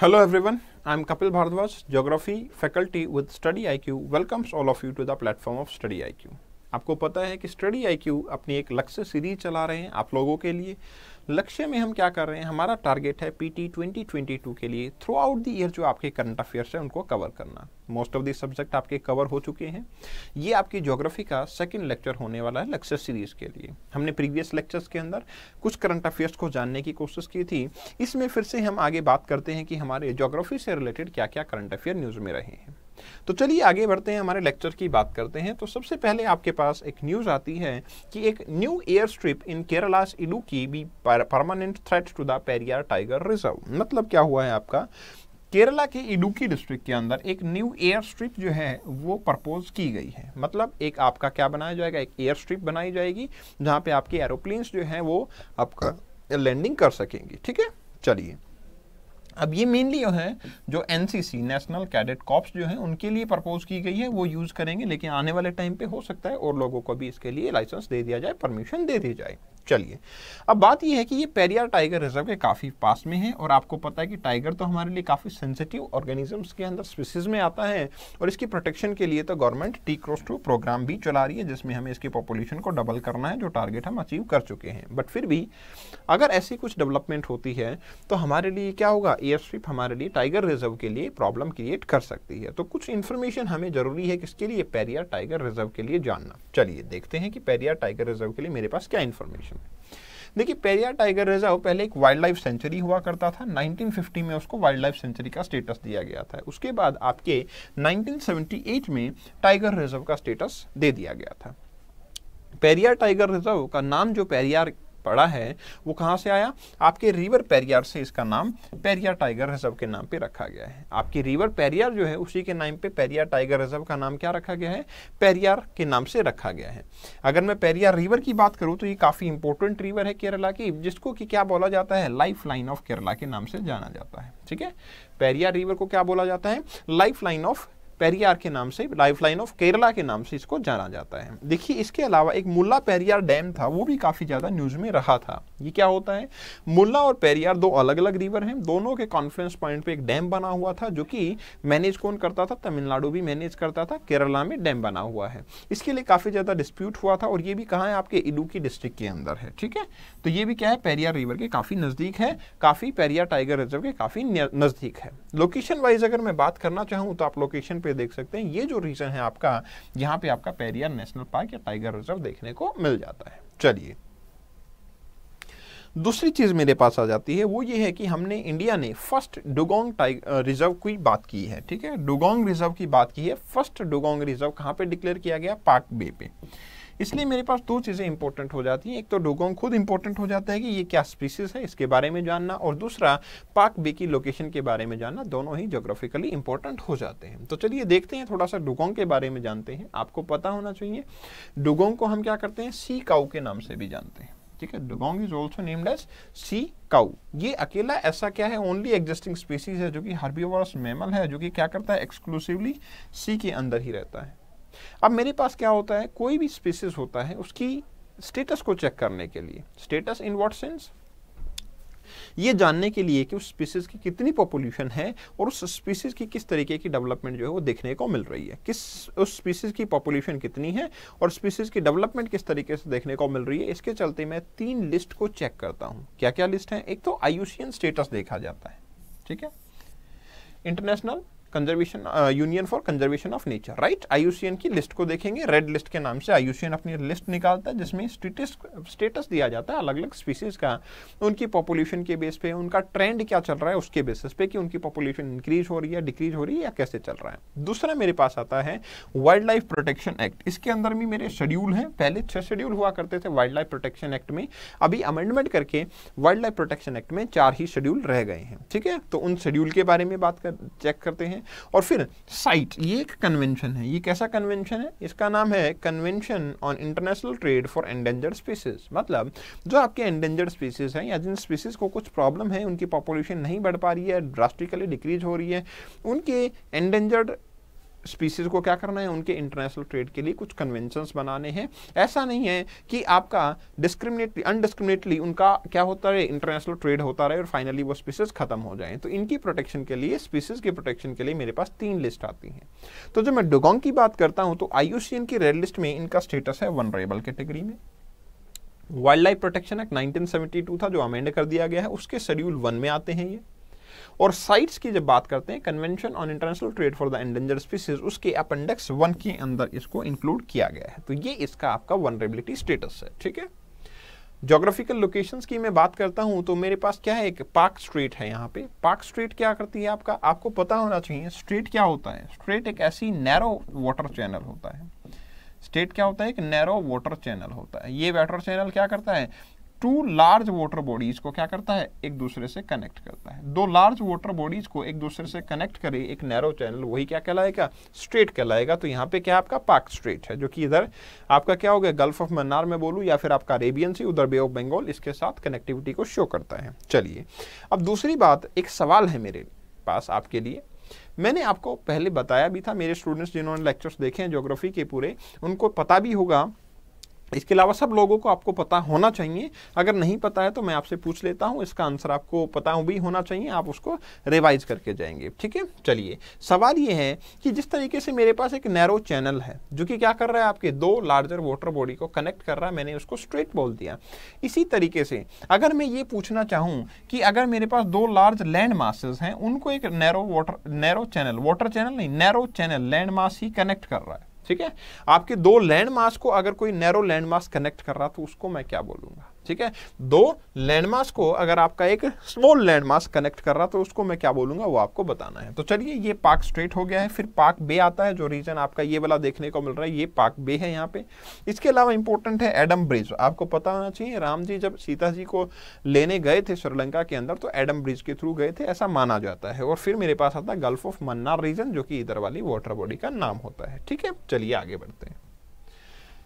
Hello everyone, I am Kapil Bhardwaj, Geography faculty with StudyIQ welcomes all of you to the platform of StudyIQ. आपको पता है कि study IQ अपनी एक लक्ष्य सीरीज चला रहे हैं आप लोगों के लिए लक्ष्य में हम क्या कर रहे हैं हमारा टारगेट है पीटी 2022 के लिए थ्रू आउट द ईयर जो आपके करंट अफेयर्स हैं उनको कवर करना मोस्ट ऑफ दी सब्जेक्ट आपके कवर हो चुके हैं ये आपकी ज्योग्राफी का सेकंड लेक्चर होने वाला है लेक्चर सीरीज के लिए हमने प्रीवियस लेक्चर्स के अंदर कुछ करंट अफेयर्स को जानने की कोशिश की थी इसमें फिर से हम आगे बात करते हैं कि हमारे ज्योग्राफी से रिलेटेड क्या क्या करंट अफेयर न्यूज़ में रहे हैं तो चलिए आगे बढ़ते हैं हमारे लेक्चर की बात करते हैं तो सबसे पहले आपके पास एक न्यूज़ आती है कि एक new air strip in Kerala's की be permanent threat to the Periyar tiger reserve मतलब क्या हुआ है आपका केरला के इडुकी डिस्ट्रिक्ट के अंदर एक न्यू एयर स्ट्रिप जो है वो प्रपोज की गई है मतलब एक आपका क्या बनाया जाएगा एक एयर स्ट्रिप बनाई जाएगी जहां पे आपके एरोप्लेन्स जो हैं वो आपका लैंडिंग कर सकेंगे ठीक है चलिए अब ये मेनली जो है जो एनसीसी नेशनल कैडेट कॉप्स जो है उनके लिए प्रपोज की गई है वो यूज़ करेंगे लेकिन आने वाले टाइम पे हो सकता है और लोगों को भी इसके लिए लाइसेंस दे दिया जाए परमिशन दे दी जाए चलिए अब बात यह है कि ये पेरियार टाइगर रिजर्व के काफ़ी पास में है और आपको पता है कि टाइगर तो हमारे लिए काफ़ी सेंसिटिव ऑर्गेनिजम्स के अंदर स्पीसीज में आता है और इसकी प्रोटेक्शन के लिए तो government T cross two program भी चला रही है जिसमें हमें इसकी पॉपुलेशन को डबल करना है जो टारगेट हम अचीव कर चुके हैं बट फिर भी अगर ऐसी कुछ डेवलपमेंट होती है तो हमारे लिए क्या होगा एयर स्विप हमारे लिए टाइगर रिजर्व के लिए प्रॉब्लम क्रिएट कर सकती है तो कुछ इन्फॉर्मेशन हमें ज़रूरी है किसके लिए पेरियार टाइगर रिजर्व के लिए जानना चलिए देखते हैं कि पेरियार टाइगर रिजर्व के लिए मेरे पास क्या इन्फॉर्मेशन में देखिए पेरिया टाइगर रिजर्व पहले एक वाइल्ड लाइफ सेंचुरी हुआ करता था 1950 में उसको वाइल्ड लाइफ सेंचुरी का स्टेटस दिया गया था उसके बाद आपके 1978 में टाइगर रिजर्व का स्टेटस दे दिया गया था पेरियार टाइगर रिजर्व का नाम जो पेरियार पड़ा है वो कहाँ से आया आपके रिवर पेरियार से इसका नाम पेरियार टाइगर रिजर्व के नाम पे रखा गया है आपके रिवर पेरियार जो है उसी के नाम पे पेरियार टाइगर रिजर्व का नाम क्या रखा गया है पेरियार के नाम से रखा गया है अगर मैं पेरियार रिवर की बात करूँ तो ये काफ़ी इंपॉर्टेंट रिवर है केरला की जिसको कि क्या बोला जाता है लाइफ ऑफ केरला के नाम से जाना जाता है ठीक है पेरियार रिवर को क्या बोला जाता है लाइफ ऑफ पेरियार के नाम से लाइफ लाइन ऑफ केरला के नाम से इसको जाना जाता है देखिए इसके अलावा एक मुल्ला पेरियार डैम था वो भी काफ़ी ज़्यादा न्यूज़ में रहा था ये क्या होता है मुल्ला और पेरियार दो अलग अलग रिवर हैं दोनों के कॉन्फ्रेंस पॉइंट पे एक डैम बना हुआ था जो कि मैनेज कौन करता था तमिलनाडु भी मैनेज करता था केरला में डैम बना हुआ है इसके लिए काफ़ी ज़्यादा डिस्प्यूट हुआ था और ये भी कहाँ है आपके इडुकी डिस्ट्रिक्ट के अंदर है ठीक है तो ये भी क्या है पेरियार रिवर के काफ़ी नज़दीक है काफ़ी पेरियार टाइगर रिजर्व के काफ़ी नज़दीक है लोकेशन वाइज अगर मैं बात करना चाहूँ तो आप लोकेशन पे देख सकते हैं ये जो रीजन है आपका यहाँ पे आपका पेरियर नेशनल पार्क या टाइगर रिजर्व देखने को मिल जाता है चलिए दूसरी चीज़ मेरे पास आ जाती है वो ये है कि हमने इंडिया ने फर्स्ट डुगोंग टाइगर रिजर्व की बात की है ठीक है डुगोंग रिजर्व की बात की है फर्स्ट डुगोंग रिजर्व कहाँ पे डिक्लेयर किया गया पार्क बे पे इसलिए मेरे पास दो चीज़ें इंपॉर्टेंट हो जाती हैं एक तो डोगोंग खुद इंपॉर्टेंट हो जाता है कि ये क्या स्पीसीज है इसके बारे में जानना और दूसरा पाक बे की लोकेशन के बारे में जानना दोनों ही जोग्राफिकली इंपॉर्टेंट हो जाते हैं तो चलिए देखते हैं थोड़ा सा डुगोंग के बारे में जानते हैं आपको पता होना चाहिए डुगोंग को हम क्या करते हैं सी काऊ के नाम से भी जानते हैं ठीक है dugong is also named as sea cow ये अकेला ऐसा क्या है ओनली एग्जिस्टिंग स्पीसीज है जो कि हार्बीवर्स मेमल है जो कि क्या करता है एक्सक्लूसिवली सी के अंदर ही रहता है अब मेरे पास क्या होता है कोई भी स्पीसीज होता है उसकी स्टेटस को चेक करने के लिए स्टेटस इन वॉट सेंस ये जानने के लिए कि उस स्पीसीज की कितनी पॉपुलेशन है और उस स्पीसीज की किस तरीके की डेवलपमेंट जो है वो देखने को मिल रही है किस उस स्पीसीज की पॉपुलेशन कितनी है और स्पीसीज की डेवलपमेंट किस तरीके से देखने को मिल रही है इसके चलते मैं तीन लिस्ट को चेक करता हूं क्या क्या लिस्ट है एक तो आयुषियन स्टेटस देखा जाता है ठीक है international conservation union for conservation of nature right IUCN की लिस्ट को देखेंगे रेड लिस्ट के नाम से आईयूसीएन अपनी लिस्ट निकालता है जिसमें स्टेटस स्टेटस दिया जाता है अलग अलग स्पीसीज का उनकी पॉपुलेशन के बेस पे उनका ट्रेंड क्या चल रहा है उसके बेसिस पे कि उनकी पॉपुलेशन इंक्रीज हो रही है डिक्रीज हो रही है या कैसे चल रहा है दूसरा मेरे पास आता है वाइल्ड लाइफ प्रोटेक्शन एक्ट इसके अंदर भी मेरे शेड्यूल हैं पहले छह शेड्यूल हुआ करते थे वाइल्ड लाइफ प्रोटेक्शन एक्ट में अभी अमेंडमेंट करके वाइल्ड लाइफ प्रोटेक्शन एक्ट में चार ही शेड्यूल रह गए हैं ठीक है तो उन शेड्यूल के बारे में बात कर चेक करते हैं और फिर साइट ये एक कन्वेंशन है ये कैसा कन्वेंशन है इसका नाम है convention on international trade for endanger species मतलब जो आपके एंडेंजर स्पीसीज हैं या जिन स्पीसीज को कुछ प्रॉब्लम है उनकी पॉपुलेशन नहीं बढ़ पा रही है ड्रास्टिकली डिक्रीज हो रही है उनके एंडेंजर्ड स्पीसीज को क्या करना है उनके इंटरनेशनल ट्रेड के लिए कुछ कन्वेंशंस बनाने हैं ऐसा नहीं है कि आपका डिस्क्रिमिनेटली अनडिस्क्रिमिनेटली उनका क्या होता रहे इंटरनेशनल ट्रेड होता रहे और फाइनली वो स्पीसीज खत्म हो जाए तो इनकी प्रोटेक्शन के लिए स्पीसीज के प्रोटेक्शन के लिए मेरे पास तीन लिस्ट आती हैं तो जब मैं डुगोंग की बात करता हूँ तो आई की रेड लिस्ट में इनका स्टेटस है वनरेबल कैटेगरी में वाइल्ड लाइफ प्रोटेक्शन एक्ट 1972 था जो अमेंड कर दिया गया है उसके शेड्यूल वन में आते हैं ये और साइट्स की जब बात करते हैं convention on international trade for the endanger species उसके अपेंडिक्स वन के अंदर इसको इंक्लूड किया गया है तो ये इसका आपका वनरेबिलिटी स्टेटस है ठीक है जोग्राफिकल लोकेशंस की मैं बात करता हूँ तो मेरे पास क्या है एक पार्क स्ट्रीट है यहाँ पे पार्क स्ट्रीट क्या करती है आपका आपको पता होना चाहिए स्ट्रीट क्या होता है स्ट्रीट एक ऐसी नैरो वाटर चैनल होता है स्टेट क्या होता है एक नैरो वाटर चैनल होता है ये वाटर चैनल क्या करता है टू लार्ज वाटर बॉडीज को क्या करता है एक दूसरे से कनेक्ट करता है दो लार्ज वाटर बॉडीज को एक दूसरे से कनेक्ट करे एक नैरो चैनल वही क्या कहलाएगा स्ट्रेट कहलाएगा तो यहाँ पे क्या आपका पाक स्ट्रेट है जो कि इधर आपका क्या हो गया गल्फ ऑफ मन्नार में बोलू या फिर आपका अरेबियन सी उधर बे ऑफ बंगाल इसके साथ कनेक्टिविटी को शो करता है चलिए अब दूसरी बात एक सवाल है मेरे पास आपके लिए मैंने आपको पहले बताया भी था मेरे स्टूडेंट्स जिन्होंने लेक्चर्स देखे हैं ज्योग्राफी के पूरे उनको पता भी होगा इसके अलावा सब लोगों को आपको पता होना चाहिए अगर नहीं पता है तो मैं आपसे पूछ लेता हूँ इसका आंसर आपको पता भी होना चाहिए आप उसको रिवाइज करके जाएंगे ठीक है चलिए सवाल ये है कि जिस तरीके से मेरे पास एक नैरो चैनल है जो कि क्या कर रहा है आपके दो लार्जर वाटर बॉडी को कनेक्ट कर रहा है मैंने उसको स्ट्रेट बोल दिया इसी तरीके से अगर मैं ये पूछना चाहूँ कि अगर मेरे पास दो लार्ज लैंड मासेज हैं उनको एक narrow water narrow channel water channel नहीं नैरो चैनल लैंड मास ही कनेक्ट कर रहा है ठीक है आपके दो लैंड मास को अगर कोई नैरो लैंड मास कनेक्ट कर रहा तो उसको मैं क्या बोलूंगा ठीक है दो लैंडमार्क को अगर आपका एक स्मॉल लैंडमार्क कनेक्ट कर रहा तो उसको मैं क्या बोलूंगा वो आपको बताना है तो चलिए ये पार्क स्ट्रेट हो गया है फिर पार्क बे आता है जो रीजन आपका ये वाला देखने को मिल रहा है ये पार्क बे है यहाँ पे इसके अलावा इंपॉर्टेंट है एडम ब्रिज आपको पता होना चाहिए राम जी जब सीता जी को लेने गए थे श्रीलंका के अंदर तो एडम ब्रिज के थ्रू गए थे ऐसा माना जाता है और फिर मेरे पास आता है गल्फ ऑफ मन्नार रीजन जो कि इधर वाली वाटर बॉडी का नाम होता है ठीक है चलिए आगे बढ़ते हैं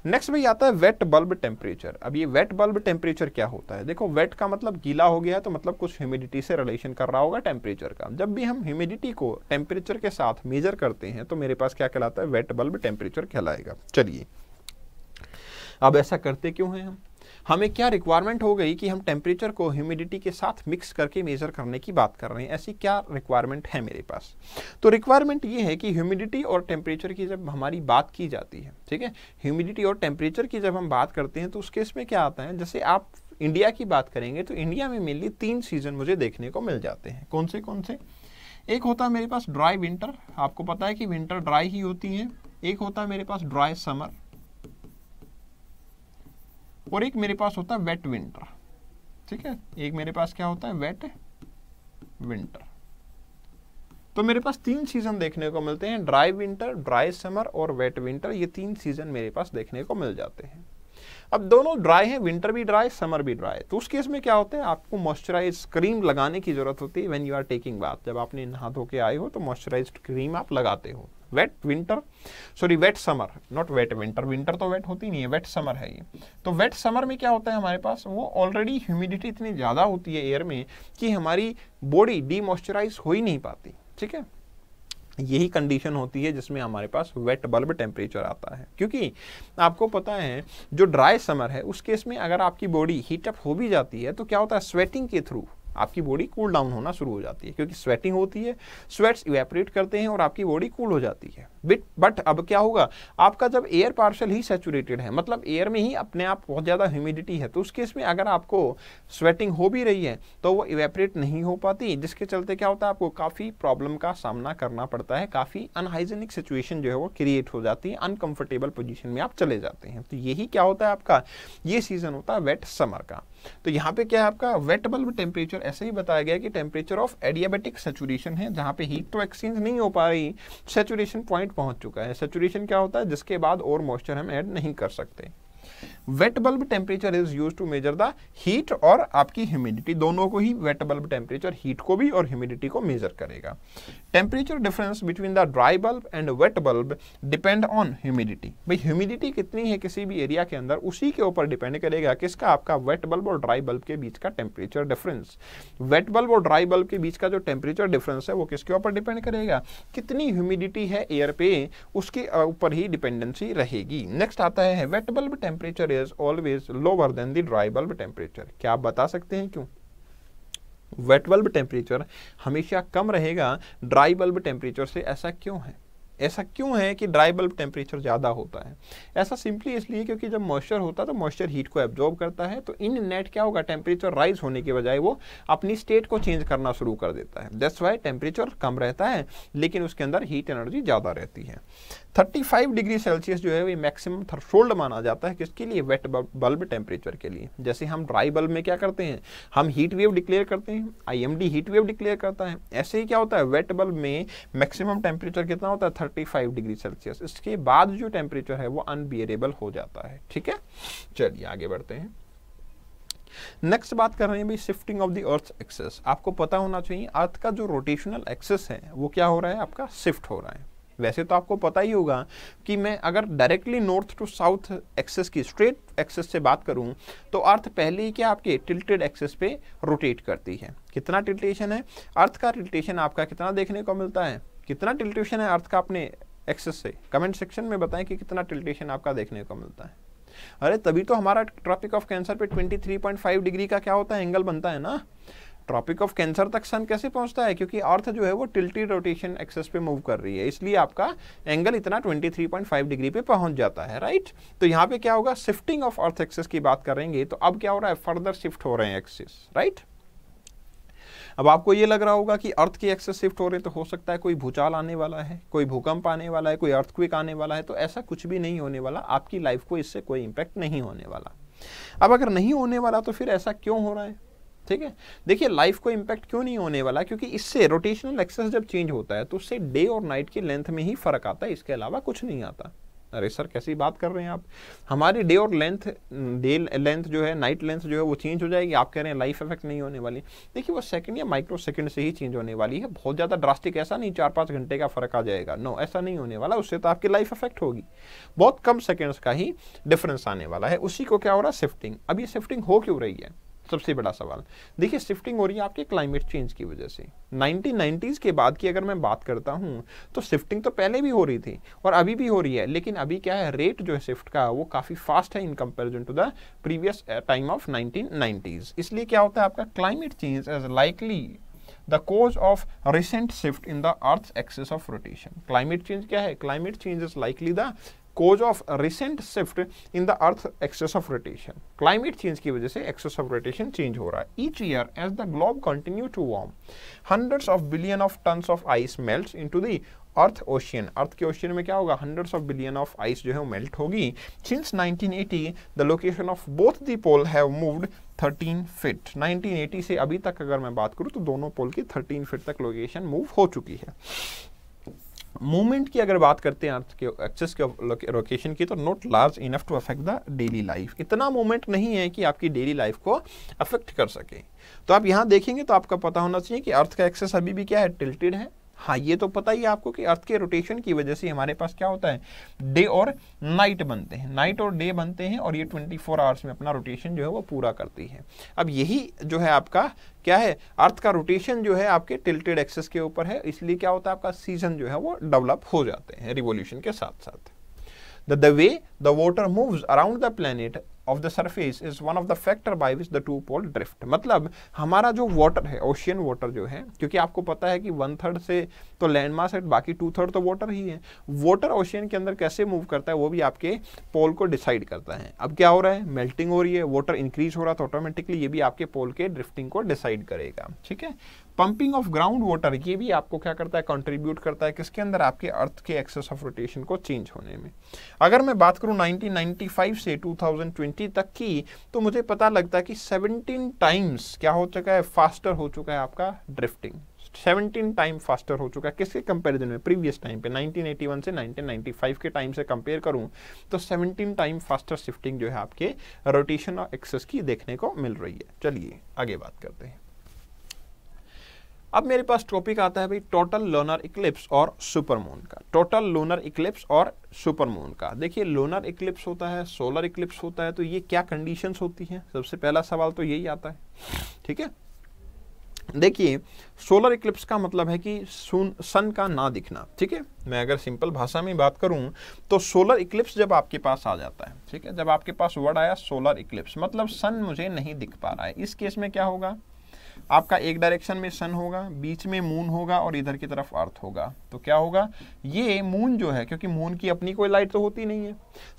नेक्स्ट भाई आता है वेट बल्ब टेम्परेचर अब ये वेट बल्ब टेम्परेचर क्या होता है देखो वेट का मतलब गीला हो गया तो मतलब कुछ ह्यूमिडिटी से रिलेशन कर रहा होगा टेम्परेचर का जब भी हम ह्यूमिडिटी को टेम्परेचर के साथ मेजर करते हैं तो मेरे पास क्या कहलाता है वेट बल्ब टेम्परेचर कहलाएगा चलिए अब ऐसा करते क्यों हैं हम हमें क्या रिक्वायरमेंट हो गई कि हम टेम्परेचर को ह्यूमिडिटी के साथ मिक्स करके मेज़र करने की बात कर रहे हैं ऐसी क्या रिक्वायरमेंट है मेरे पास तो रिक्वायरमेंट ये है कि ह्यूमिडिटी और टेम्परेचर की जब हमारी बात की जाती है ठीक है ह्यूमिडिटी और टेम्परेचर की जब हम बात करते हैं तो उस केस में क्या आता है जैसे आप इंडिया की बात करेंगे तो इंडिया में मेनली तीन सीज़न मुझे देखने को मिल जाते हैं कौन से कौन से एक होता है मेरे पास ड्राई विंटर आपको पता है कि विंटर ड्राई ही होती है एक होता है मेरे पास ड्राई समर और एक मेरे पास होता है वेट विंटर ठीक है एक मेरे पास क्या होता है वेट विंटर तो मेरे पास तीन सीजन देखने को मिलते हैं ड्राई विंटर ड्राई समर और वेट विंटर ये तीन सीजन मेरे पास देखने को मिल जाते हैं अब दोनों ड्राई हैं विंटर भी ड्राई समर भी ड्राई तो उस केस में क्या होता है आपको मॉइस्चराइज क्रीम लगाने की जरूरत होती है when you are taking bath जब आपने नहा धो के आए हो तो मॉइस्चराइज क्रीम आप लगाते हो wet winter sorry wet summer not wet winter winter तो वेट होती नहीं है वेट समर है ये तो वेट समर में क्या होता है हमारे पास वो ऑलरेडी ह्यूमिडिटी इतनी ज़्यादा होती है एयर में कि हमारी बॉडी डी हो ही नहीं पाती ठीक है यही कंडीशन होती है जिसमें हमारे पास वेट बल्ब टेम्परेचर आता है क्योंकि आपको पता है जो ड्राई समर है उस केस में अगर आपकी बॉडी हीटअप हो भी जाती है तो क्या होता है स्वेटिंग के थ्रू आपकी बॉडी कूल डाउन होना शुरू हो जाती है क्योंकि स्वेटिंग होती है स्वेट्स इवेपरेट करते हैं और आपकी बॉडी कूल हो जाती है बिट बट अब क्या होगा आपका जब एयर पार्सल ही सेचुरेटेड है मतलब एयर में ही अपने आप बहुत ज़्यादा ह्यूमिडिटी है तो उस केस में अगर आपको स्वेटिंग हो भी रही है तो वो इवेपरेट नहीं हो पाती जिसके चलते क्या होता है आपको काफ़ी प्रॉब्लम का सामना करना पड़ता है काफ़ी अनहाइजेनिक सिचुएशन जो है वो क्रिएट हो जाती है अनकंफर्टेबल पोजिशन में आप चले जाते हैं तो यही क्या होता है आपका ये सीज़न होता है वेट समर का तो यहाँ पे क्या है आपका वेट बल्ब टेम्परेचर ऐसे ही बताया गया कि टेम्परेचर ऑफ एडियाबेटिक सेचुरेशन है जहाँ पे हीट तो एक्सचेंज नहीं हो पा रही सेचुरेशन पॉइंट पॉइंट पहुंच चुका है सेचुरेशन क्या होता है जिसके बाद और मॉइस्चर हम ऐड नहीं कर सकते wet bulb temperature is use to measure the heat और आपकी ह्यूमिडिटी दोनों को ही वेट बल्ब टेम्परेचर हीट को भी और ह्यूमिडिटी को मेजर करेगा temperature difference between the dry bulb and wet bulb depend on humidity भाई ह्यूमिडिटी कितनी है किसी भी एरिया के अंदर उसी के ऊपर डिपेंड करेगा किसका आपका वेट बल्ब और ड्राई बल्ब के बीच का टेम्परेचर डिफरेंस वेट बल्ब और ड्राई बल्ब के बीच का जो टेम्परेचर डिफरेंस है वो किसके ऊपर डिपेंड करेगा कितनी ह्यूमिडिटी है एयर पे उसके ऊपर ही डिपेंडेंसी रहेगी नेक्स्ट आता है wet bulb temperature is always lower than the dry bulb temperature क्या आप बता सकते हैं क्यों वेट बल्ब टेम्परेचर हमेशा कम रहेगा ड्राई बल्ब टेम्परेचर से ऐसा क्यों है ऐसा क्यों है कि ड्राई बल्ब टेम्परेचर ज़्यादा होता है ऐसा सिंपली इसलिए क्योंकि जब मॉइस्चर होता है तो मॉइस्चर हीट को एब्जॉर्ब करता है तो इन नेट क्या होगा टेम्परेचर राइज होने के बजाय वो अपनी स्टेट को चेंज करना शुरू कर देता है दैट्स वाई टेम्परेचर कम रहता है लेकिन उसके अंदर हीट एनर्जी ज़्यादा रहती है 35 डिग्री सेल्सियस जो है वो मैक्सिमम थ्रशोल्ड माना जाता है किसके लिए वेट बल्ब टेम्परेचर के लिए जैसे हम ड्राई बल्ब में क्या करते हैं हम हीट वेव डिक्लेयर करते हैं आईएमडी हीट वेव डिक्लेयर करता है ऐसे ही क्या होता है वेट बल्ब में मैक्सिमम टेम्परेचर कितना होता है थर्टी फाइव डिग्री सेल्सियस इसके बाद जो टेम्परेचर है वो अनबियरेबल हो जाता है ठीक है चलिए आगे बढ़ते हैं नेक्स्ट बात कर रहे हैं भाई shifting of the earth axis आपको पता होना चाहिए अर्थ का जो रोटेशनल एक्सेस है वो क्या हो रहा है आपका शिफ्ट हो रहा है वैसे तो आपको पता ही होगा कि मैं अगर directly north to south axis की स्ट्रेट एक्सेस से बात करूं तो अर्थ पहले ही क्या आपके टिल्टेड एक्सेस पे रोटेट करती है कितना टिल्टेशन है अर्थ का टिल्टेशन आपका कितना देखने को मिलता है कितना टिल्टेशन है अर्थ का अपने एक्सेस से कमेंट सेक्शन में बताएं कि कितना टिल्टेशन आपका देखने को मिलता है अरे तभी तो हमारा ट्रॉपिक ऑफ कैंसर पे 23.5 डिग्री का क्या होता है एंगल बनता है ना ट्रॉपिक ऑफ कैंसर तक सन कैसे पहुंचता है क्योंकि अर्थ जो है वो टिल्टी रोटेशन एक्सेस पे मूव कर रही है इसलिए आपका एंगल इतना 23.5 डिग्री पे पहुंच जाता है राइट तो यहाँ पे क्या होगा शिफ्टिंग ऑफ अर्थ एक्सेस की बात करेंगे तो अब क्या हो रहा है फर्दर शिफ्ट हो रहे हैं एक्सेस राइट right? अब आपको ये लग रहा होगा कि अर्थ की एक्सेस शिफ्ट हो रही तो हो सकता है कोई भूचाल आने वाला है कोई भूकंप आने वाला है कोई अर्थक्विक आने वाला है तो ऐसा कुछ भी नहीं होने वाला आपकी लाइफ को इससे कोई इम्पैक्ट नहीं होने वाला अब अगर नहीं होने वाला तो फिर ऐसा क्यों हो रहा है ठीक है देखिए लाइफ को इम्पैक्ट क्यों नहीं होने वाला क्योंकि इससे रोटेशनल एक्सेस जब चेंज होता है तो उससे डे और नाइट की लेंथ में ही फर्क आता है इसके अलावा कुछ नहीं आता अरे सर कैसी बात कर रहे हैं आप हमारी डे और लेंथ डे लेंथ जो है नाइट लेंथ जो है वो चेंज हो जाएगी आप कह रहे हैं लाइफ इफेक्ट नहीं होने वाली देखिए वो सेकंड या माइक्रो सेकंड से ही चेंज होने वाली है बहुत ज़्यादा ड्रास्टिक ऐसा नहीं चार पाँच घंटे का फर्क आ जाएगा नो ऐसा नहीं होने वाला उससे तो आपकी लाइफ इफेक्ट होगी बहुत कम सेकेंड्स का ही डिफरेंस आने वाला है उसी को क्या हो रहा है शिफ्टिंग अब ये शिफ्टिंग हो क्यों रही है सबसे बड़ा सवाल देखिए शिफ्टिंग हो रही है आपके क्लाइमेट चेंज की वजह से नाइनटीन के बाद की अगर मैं बात करता हूँ तो शिफ्टिंग तो पहले भी हो रही थी और अभी भी हो रही है लेकिन अभी क्या है रेट जो है शिफ्ट का वो काफ़ी फास्ट है in comparison to the previous time of nineteen इसलिए क्या होता है आपका climate change as likely the cause of recent shift in the earth axis of rotation climate change क्या है climate change is likely the cause of recent shift in the earth axis of rotation climate change की वजह से access of rotation change हो रहा है each year as the globe continue to warm hundreds of billion of tons of ice melts into the earth ocean earth के ocean में क्या होगा hundreds of billion of ice जो है वो मेल्ट होगी since 1980 the location of both the pole have moved 13 feet 1980 से अभी तक अगर मैं बात करूँ तो दोनों पोल की 13 फिट तक लोकेशन मूव हो चुकी है मूवमेंट की अगर बात करते हैं अर्थ के एक्सेस के लोकेशन की तो not large enough to affect the daily life इतना मूवमेंट नहीं है कि आपकी डेली लाइफ को अफेक्ट कर सके तो आप यहाँ देखेंगे तो आपका पता होना चाहिए कि अर्थ का एक्सेस अभी भी क्या है टिल्टेड है हाँ ये तो पता ही आपको कि अर्थ के रोटेशन की वजह से हमारे पास क्या होता है डे और नाइट बनते हैं नाइट और डे बनते हैं और ये 24 आवर्स में अपना रोटेशन जो है वो पूरा करती है अब यही जो है आपका क्या है अर्थ का रोटेशन जो है आपके टिल्टेड एक्सेस के ऊपर है इसलिए क्या होता है आपका सीजन जो है वो डेवलप हो जाते हैं रिवोल्यूशन के साथ साथ the way the water move around the planet of the surface is one of the factor by which the two pole drift मतलब हमारा जो वाटर है ओशियन वाटर जो है क्योंकि आपको पता है कि वन थर्ड से तो लैंड मास है बाकी टू थर्ड तो वाटर ही है वाटर ओशियन के अंदर कैसे मूव करता है वो भी आपके पोल को डिसाइड करता है अब क्या हो रहा है मेल्टिंग हो रही है वाटर इंक्रीज हो रहा है तो ऑटोमेटिकली ये भी आपके पोल के ड्रिफ्टिंग को डिसाइड करेगा ठीक है पंपिंग ऑफ ग्राउंड वाटर ये भी आपको क्या करता है कंट्रीब्यूट करता है किसके अंदर आपके अर्थ के एक्सेस ऑफ रोटेशन को चेंज होने में अगर मैं बात करूँ 1995 से 2020 तक की तो मुझे पता लगता है कि 17 टाइम्स क्या हो चुका है फास्टर हो चुका है आपका ड्रिफ्टिंग 17 टाइम फास्टर हो चुका है किसके कंपैरिजन में प्रीवियस टाइम पे 1981 से 1995 के टाइम से कंपेयर करूं तो 17 टाइम फास्टर शिफ्टिंग जो है आपके रोटेशन और एक्सेस की देखने को मिल रही है चलिए आगे बात करते हैं अब मेरे पास टॉपिक आता है भाई टोटल लोनर इक्लिप्स और सुपरमून का टोटल लोनर इक्लिप्स और सुपरमून का देखिए लोनर इक्लिप्स होता है सोलर इक्लिप्स होता है तो ये क्या कंडीशंस होती हैं सबसे पहला सवाल तो यही आता है ठीक है देखिए सोलर इक्लिप्स का मतलब है कि सुन सन का ना दिखना ठीक है मैं अगर सिंपल भाषा में बात करूं तो सोलर इक्लिप्स जब आपके पास आ जाता है ठीक है जब आपके पास वर्ड आया सोलर इक्लिप्स मतलब सन मुझे नहीं दिख पा रहा है इस केस में क्या होगा आपका एक डायरेक्शन में सन होगा बीच में मून होगा और इधर की तरफ अर्थ होगा तो क्या होगा ये मून जो है क्योंकि मून की अपनी कोई लाइट तो होती नहीं है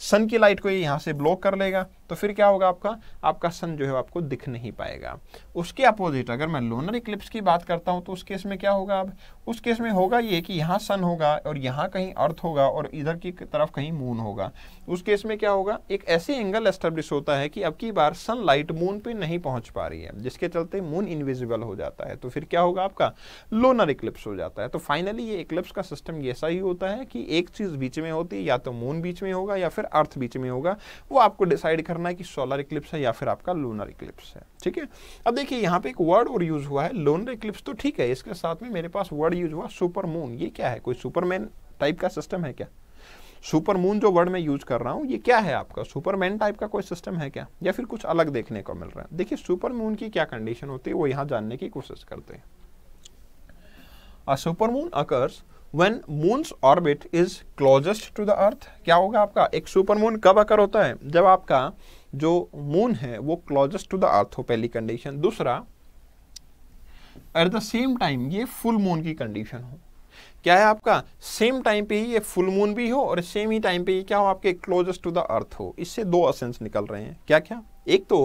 सन की लाइट को ये यहाँ से ब्लॉक कर लेगा तो फिर क्या होगा आपका आपका सन जो है आपको दिख नहीं पाएगा उसके अपोजिट अगर मैं लोनर इक्लिप्स की बात करता हूँ तो उस केस में क्या होगा अब उस केस में होगा ये कि यहाँ सन होगा और यहाँ कहीं अर्थ होगा और इधर की तरफ कहीं मून होगा उस केस में क्या होगा एक ऐसे एंगल एस्टेब्लिश होता है कि अब की बार सन लाइट मून पे नहीं पहुंच पा रही है जिसके चलते मून इनविज विजिबल हो जाता है तो फिर क्या होगा आपका लोनर इक्लिप्स हो जाता है तो फाइनली ये इक्लिप्स का सिस्टम ऐसा ही होता है कि एक चीज बीच में होती है या तो मून बीच में होगा या फिर अर्थ बीच में होगा वो आपको डिसाइड करना है कि सोलर इक्लिप्स है या फिर आपका लोनर इक्लिप्स है ठीक है अब देखिए यहाँ पे एक वर्ड और यूज हुआ है लोनर इक्लिप्स तो ठीक है इसके साथ में मेरे पास वर्ड यूज हुआ सुपर मून ये क्या है कोई सुपरमैन टाइप का सिस्टम है क्या सुपर मून जो वर्ड मैं यूज कर रहा हूँ ये क्या है आपका सुपरमैन टाइप का कोई सिस्टम है क्या या फिर कुछ अलग देखने को मिल रहा है देखिए सुपर मून की क्या कंडीशन होती है वो यहाँ जानने की कोशिश करते हैं a super moon occurs when moon orbit is closest to the earth क्या होगा आपका एक सुपर मून कब अकर होता है जब आपका जो मून है वो क्लोजेस्ट टू द अर्थ हो पहली कंडीशन दूसरा एट द सेम टाइम ये फुल मून की कंडीशन हो क्या है आपका सेम टाइम पे ही ये फुल मून भी हो और सेम ही टाइम पे ही क्या हो आपके क्लोजेस्ट टू द अर्थ हो इससे दो असेंस निकल रहे हैं क्या क्या एक तो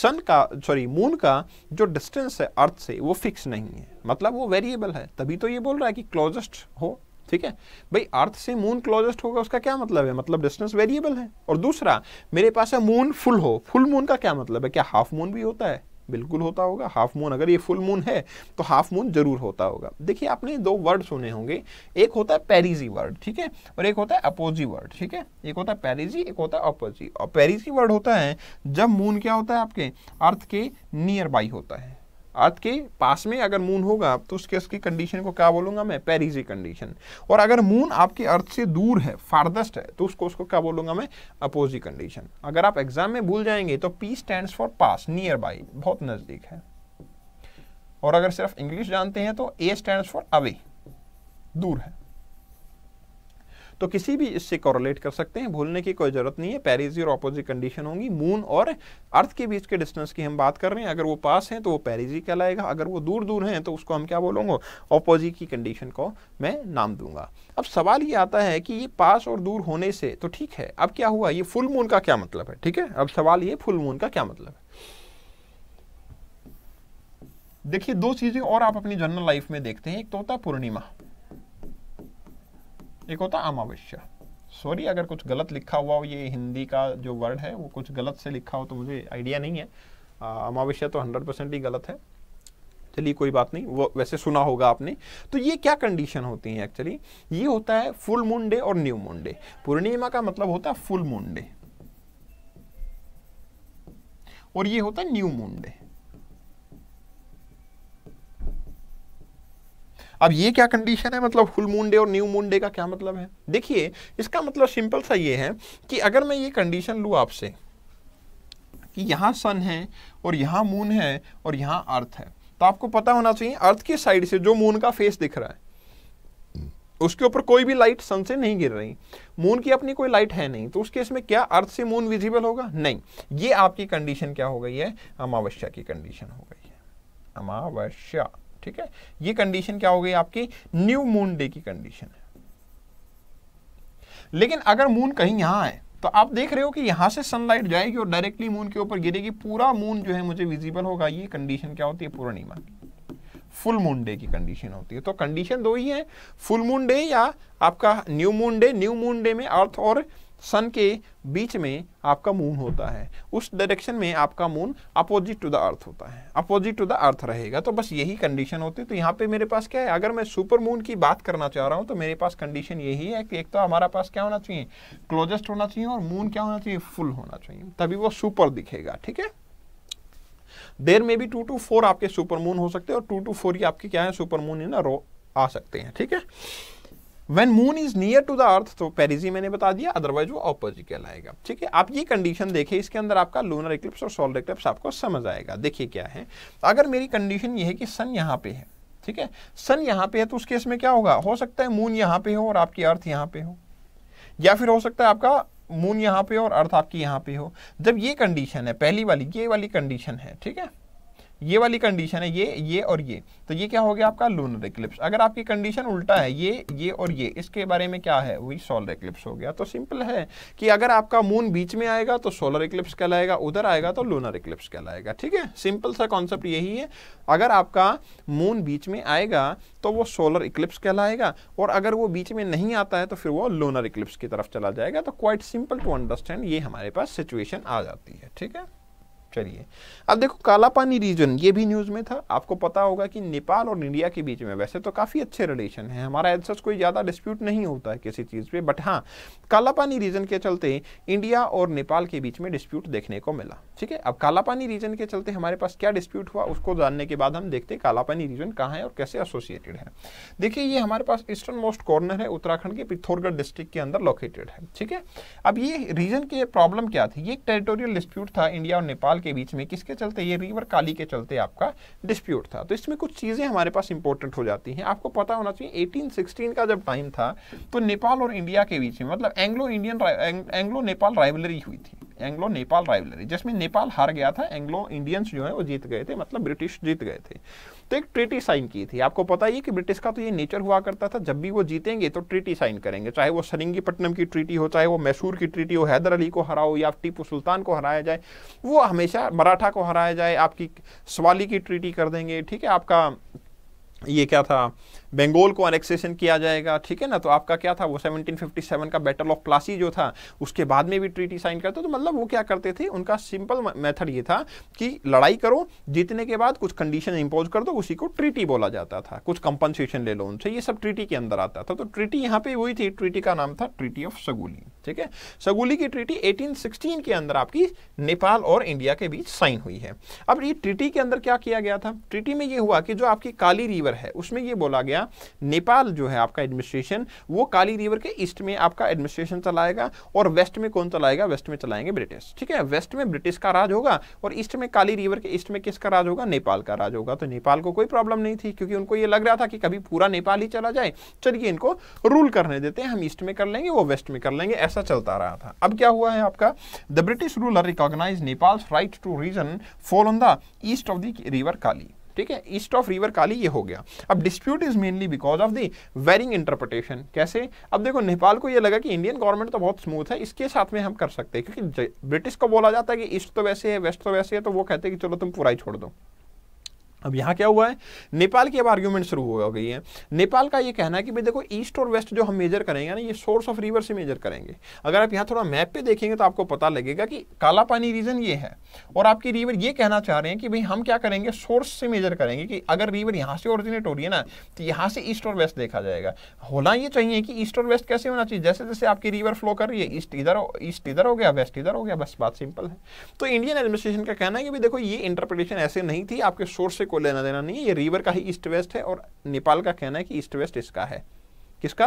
सन का सॉरी मून का जो डिस्टेंस है अर्थ से वो फिक्स नहीं है मतलब वो वेरिएबल है तभी तो ये बोल रहा है कि क्लोजेस्ट हो ठीक है भाई अर्थ से मून क्लोजेस्ट होगा उसका क्या मतलब है मतलब डिस्टेंस वेरिएबल है और दूसरा मेरे पास है मून फुल हो फुल मून का क्या मतलब है क्या हाफ मून भी होता है बिल्कुल होता होगा हाफ मून अगर ये फुल मून है तो हाफ मून जरूर होता होगा देखिए आपने दो वर्ड सुने होंगे एक होता है पेरिजी वर्ड ठीक है और एक होता है अपोजी वर्ड ठीक है एक होता है पेरिजी एक होता है अपोजी और पेरिजी वर्ड होता है जब मून क्या होता है आपके अर्थ के नियर बाई होता है अर्थ के पास में अगर मून होगा तो उसके उसकी कंडीशन को क्या बोलूंगा मैं पेरिजी कंडीशन और अगर मून आपके अर्थ से दूर है फारदस्ट है तो उसको उसको क्या बोलूंगा मैं अपोजी कंडीशन अगर आप एग्जाम में भूल जाएंगे तो पी स्टैंड फॉर पास नियर बाई बहुत नज़दीक है और अगर सिर्फ इंग्लिश जानते हैं तो ए स्टैंड फॉर अवे दूर है तो किसी भी इससे कॉरलेट कर सकते हैं भूलने की कोई ज़रूरत नहीं है पेरिजी और ऑपोजिट कंडीशन होंगी मून और अर्थ के बीच के डिस्टेंस की हम बात कर रहे हैं अगर वो पास हैं तो वो पेरिजी कहलाएगा अगर वो दूर दूर हैं तो उसको हम क्या बोलूँगा ऑपोजिट की कंडीशन को मैं नाम दूंगा अब सवाल ये आता है कि ये पास और दूर होने से तो ठीक है अब क्या हुआ ये फुल मून का क्या मतलब है ठीक है अब सवाल ये फुल मून का क्या मतलब है देखिए दो चीजें और आप अपनी जनरल लाइफ में देखते हैं एक तो होता है पूर्णिमा एक होता अमावस्या सॉरी अगर कुछ गलत लिखा हुआ हो ये हिंदी का जो वर्ड है वो कुछ गलत से लिखा हो तो मुझे आइडिया नहीं है अमावस्या तो हंड्रेड परसेंट ही गलत है चलिए कोई बात नहीं वो वैसे सुना होगा आपने तो ये क्या कंडीशन होती है एक्चुअली ये होता है फुल मून डे और न्यू मून डे पूर्णिमा का मतलब होता है फुल मून डे और ये होता है न्यू मून डे अब ये क्या कंडीशन है मतलब फुल मून डे और न्यू मून डे का क्या मतलब है देखिए इसका मतलब सिंपल सा ये है कि अगर मैं ये कंडीशन लूँ आपसे कि यहाँ सन है और यहाँ मून है और यहाँ अर्थ है तो आपको पता होना चाहिए अर्थ की साइड से जो मून का फेस दिख रहा है उसके ऊपर कोई भी लाइट सन से नहीं गिर रही मून की अपनी कोई लाइट है नहीं तो उस केस में क्या अर्थ से मून विजिबल होगा नहीं ये आपकी कंडीशन क्या हो गई है अमावस्या की कंडीशन हो गई है अमावस्या ठीक है ये कंडीशन क्या हो गई आपकी न्यू मून डे की कंडीशन है लेकिन अगर मून कहीं यहां है तो आप देख रहे हो कि यहां से सनलाइट जाएगी और डायरेक्टली मून के ऊपर गिरेगी पूरा मून जो है मुझे विजिबल होगा ये कंडीशन क्या होती है पूर्णिमा फुल मून डे की कंडीशन होती है तो कंडीशन दो ही है फुल मून डे या आपका new moon day new moon day में अर्थ और सन के बीच में आपका मून होता है उस डायरेक्शन में आपका moon opposite to the earth होता है अपोजिट टू द अर्थ रहेगा तो बस यही कंडीशन होती है तो यहाँ पे मेरे पास क्या है अगर मैं सुपर मून की बात करना चाह रहा हूँ तो मेरे पास कंडीशन यही है कि एक तो हमारा पास क्या होना चाहिए क्लोजेस्ट होना चाहिए और मून क्या होना चाहिए फुल होना चाहिए तभी वो सुपर दिखेगा ठीक है देर में भी टू टू फोर आपके सुपर मून हो सकते हैं और टू टू फोर ही आपके क्या है सुपर मून ना रो आ सकते हैं ठीक है when moon is near to the earth तो पेरिजी मैंने बता दिया अदरवाइज वो अपोजिट कहलाएगा ठीक है आप ये कंडीशन देखिए इसके अंदर आपका लूनर इक्लिप्स और सोलर इक्लिप्स आपको समझ आएगा देखिए क्या है अगर मेरी कंडीशन ये है कि सन यहाँ पे है ठीक है सन यहाँ पे है तो उस केस में क्या होगा हो सकता है मून यहाँ पे हो और आपकी अर्थ यहाँ पे हो या फिर हो सकता है आपका मून यहाँ पे हो और अर्थ आपकी यहाँ पे हो जब ये कंडीशन है पहली वाली ये वाली कंडीशन है ठीक है ये वाली कंडीशन है ये ये और ये तो ये क्या हो गया आपका लूनर इक्लिप्स अगर आपकी कंडीशन उल्टा है ये ये और ये इसके बारे में क्या है वही सोलर इक्लिप्स हो गया तो सिंपल है कि अगर आपका मून बीच में आएगा तो सोलर इक्लिप्स कहलाएगा उधर आएगा तो लूनर इक्लिप्स कहलाएगा ठीक है सिंपल सा कॉन्सेप्ट यही है अगर आपका मून बीच में आएगा तो वो सोलर इक्लिप्स कहलाएगा और अगर वो बीच में नहीं आता है तो फिर वो लूनर इक्लिप्स की तरफ चला जाएगा तो क्वाइट सिंपल टू अंडरस्टैंड ये हमारे पास सिचुएशन आ जाती है ठीक है चलिए अब देखो काला पानी रीजन ये भी न्यूज़ में था आपको पता होगा कि नेपाल और इंडिया के बीच में वैसे तो काफ़ी अच्छे रिलेशन है हमारा एज कोई ज़्यादा डिस्प्यूट नहीं होता है किसी चीज़ पे बट हाँ काला पानी रीजन के चलते इंडिया और नेपाल के बीच में डिस्प्यूट देखने को मिला ठीक है अब काला पानी रीजन के चलते हमारे पास क्या डिस्प्यूट हुआ उसको जानने के बाद हम देखते काला पानी रीजन कहाँ है और कैसे एसोसिएटेड है देखिए ये हमारे पास ईस्टर्न मोस्ट कॉर्नर है उत्तराखंड के पिथौरगढ़ डिस्ट्रिक्ट के अंदर लोकेटेड है ठीक है अब ये रीजन के प्रॉब्लम क्या थी ये टेरिटोरियल डिस्प्यूट था इंडिया और नेपाल के बीच में किसके चलते ये रिवर काली के चलते आपका डिस्प्यूट था तो इसमें कुछ चीज़ें हमारे पास इंपॉर्टेंट हो जाती हैं आपको पता होना चाहिए 1816 का जब टाइम था तो नेपाल और इंडिया के बीच में मतलब Anglo Indian Anglo Nepal rivalry हुई थी एंग्लो नेपाल राइवलरी जिसमें नेपाल हार गया था एंग्लो इंडियंस जो है वो जीत गए थे मतलब ब्रिटिश जीत गए थे तो एक ट्रीटी साइन की थी आपको पता ही कि ब्रिटिश का तो ये नेचर हुआ करता था जब भी वो जीतेंगे तो ट्रीटी साइन करेंगे चाहे वो सरिंगीपट्टनम की ट्रीटी हो चाहे वो मैसूर की ट्रीटी हो हैदर अली को हराओ या टीपू सुल्तान को हराया जाए वो हमेशा मराठा को हराया जाए आपकी सवाली की ट्रीटी कर देंगे ठीक है आपका ये क्या था बंगाल को अनेक्सेशन किया जाएगा ठीक है ना तो आपका क्या था वो 1757 का बैटल ऑफ प्लासी जो था उसके बाद में भी ट्रीटी साइन करते तो मतलब वो क्या करते थे उनका सिंपल मेथड ये था कि लड़ाई करो जीतने के बाद कुछ कंडीशन इम्पोज कर दो उसी को ट्रीटी बोला जाता था कुछ कंपनसेशन ले लो उनसे ये सब ट्रीटी के अंदर आता था तो ट्रीटी यहाँ पे वही थी ट्रीटी का नाम था ट्रीटी ऑफ सगुली ठीक है सगुली की ट्रीटी 1816 के अंदर आपकी नेपाल और इंडिया के बीच साइन हुई है अब ये ट्रीटी के अंदर क्या किया गया था ट्रीटी में ये हुआ कि जो आपकी काली रिवर है उसमें ये बोला गया नेपाल जो है आपका एडमिनिस्ट्रेशन वो काली रिवर के ईस्ट में आपका एडमिनिस्ट्रेशन चलाएगा और वेस्ट में कौन चलाएगा वेस्ट में चलाएंगे ब्रिटिश ठीक है वेस्ट में ब्रिटिश का राज होगा और ईस्ट में काली रिवर के ईस्ट में किसका राज होगा नेपाल का राज होगा तो नेपाल को कोई प्रॉब्लम नहीं थी क्योंकि उनको ये लग रहा था कि कभी पूरा नेपाल ही चला जाए चलिए इनको रूल करने देते हैं हम ईस्ट में कर लेंगे वो वेस्ट में कर लेंगे ऐसा चलता रहा था अब क्या हुआ है आपका the British ruler recognise Nepal's right to region fall on the east of the river Kali ठीक है ईस्ट ऑफ रिवर काली ये हो गया अब dispute is mainly because of the varying interpretation कैसे अब देखो नेपाल को ये लगा कि इंडियन गवर्नमेंट तो बहुत स्मूथ है इसके साथ में हम कर सकते हैं क्योंकि ब्रिटिश को बोला जाता है कि ईस्ट तो वैसे है वेस्ट तो वैसे है तो वो कहते हैं कि चलो तुम पूरा ही छोड़ दो अब यहाँ क्या हुआ है नेपाल की अब आर्ग्यूमेंट शुरू हो गई है नेपाल का ये कहना है कि भाई देखो ईस्ट और वेस्ट जो हम मेजर करेंगे ना ये सोर्स ऑफ रिवर से मेजर करेंगे अगर आप यहाँ थोड़ा मैप पे देखेंगे तो आपको पता लगेगा कि काला पानी रीजन ये है और आपकी रिवर ये कहना चाह रहे हैं कि भाई हम क्या करेंगे सोर्स से मेजर करेंगे कि अगर रिवर यहाँ से ऑरिजिनेट हो रही है ना तो यहाँ से ईस्ट और वेस्ट देखा जाएगा होना ये चाहिए कि ईस्ट और वेस्ट कैसे होना चाहिए जैसे जैसे आपकी रिवर फ्लो कर रही है ईस्ट इधर ईस्ट इधर हो गया वेस्ट इधर हो गया बस बात सिंपल है तो इंडियन एडमिनिस्ट्रेशन का कहना है कि भाई देखो ये इंटरप्रिटेशन ऐसे नहीं थी आपके सोर्स से कोई लेना देना नहीं है ये रिवर का ही ईस्ट वेस्ट है और नेपाल का कहना है कि ईस्ट वेस्ट इसका है किसका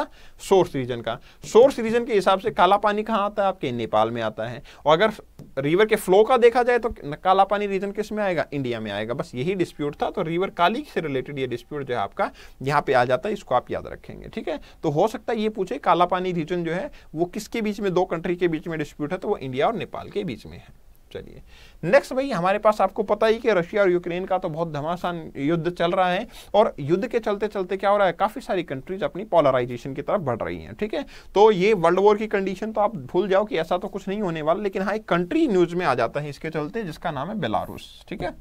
सोर्स रीजन का सोर्स रीजन के हिसाब से काला पानी कहाँ आता है आपके नेपाल में आता है और अगर रिवर के फ्लो का देखा जाए तो काला पानी रीजन किस में आएगा इंडिया में आएगा बस यही डिस्प्यूट था तो रिवर काली से रिलेटेड ये डिस्प्यूट जो है आपका यहाँ पे आ जाता है इसको आप याद रखेंगे ठीक है तो हो सकता है ये पूछे काला पानी रीजन जो है वो किसके बीच में दो कंट्री के बीच में डिस्प्यूट है तो वो इंडिया और नेपाल के बीच में है चलिए नेक्स्ट भाई हमारे पास आपको पता ही कि रशिया और यूक्रेन का तो बहुत धमासान युद्ध चल रहा है और युद्ध के चलते चलते क्या हो रहा है काफ़ी सारी कंट्रीज अपनी पॉलराइजेशन की तरफ बढ़ रही हैं ठीक है तो ये वर्ल्ड वॉर की कंडीशन तो आप भूल जाओ कि ऐसा तो कुछ नहीं होने वाला लेकिन हाँ एक कंट्री न्यूज़ में आ जाता है इसके चलते जिसका नाम है बेलारूस ठीक है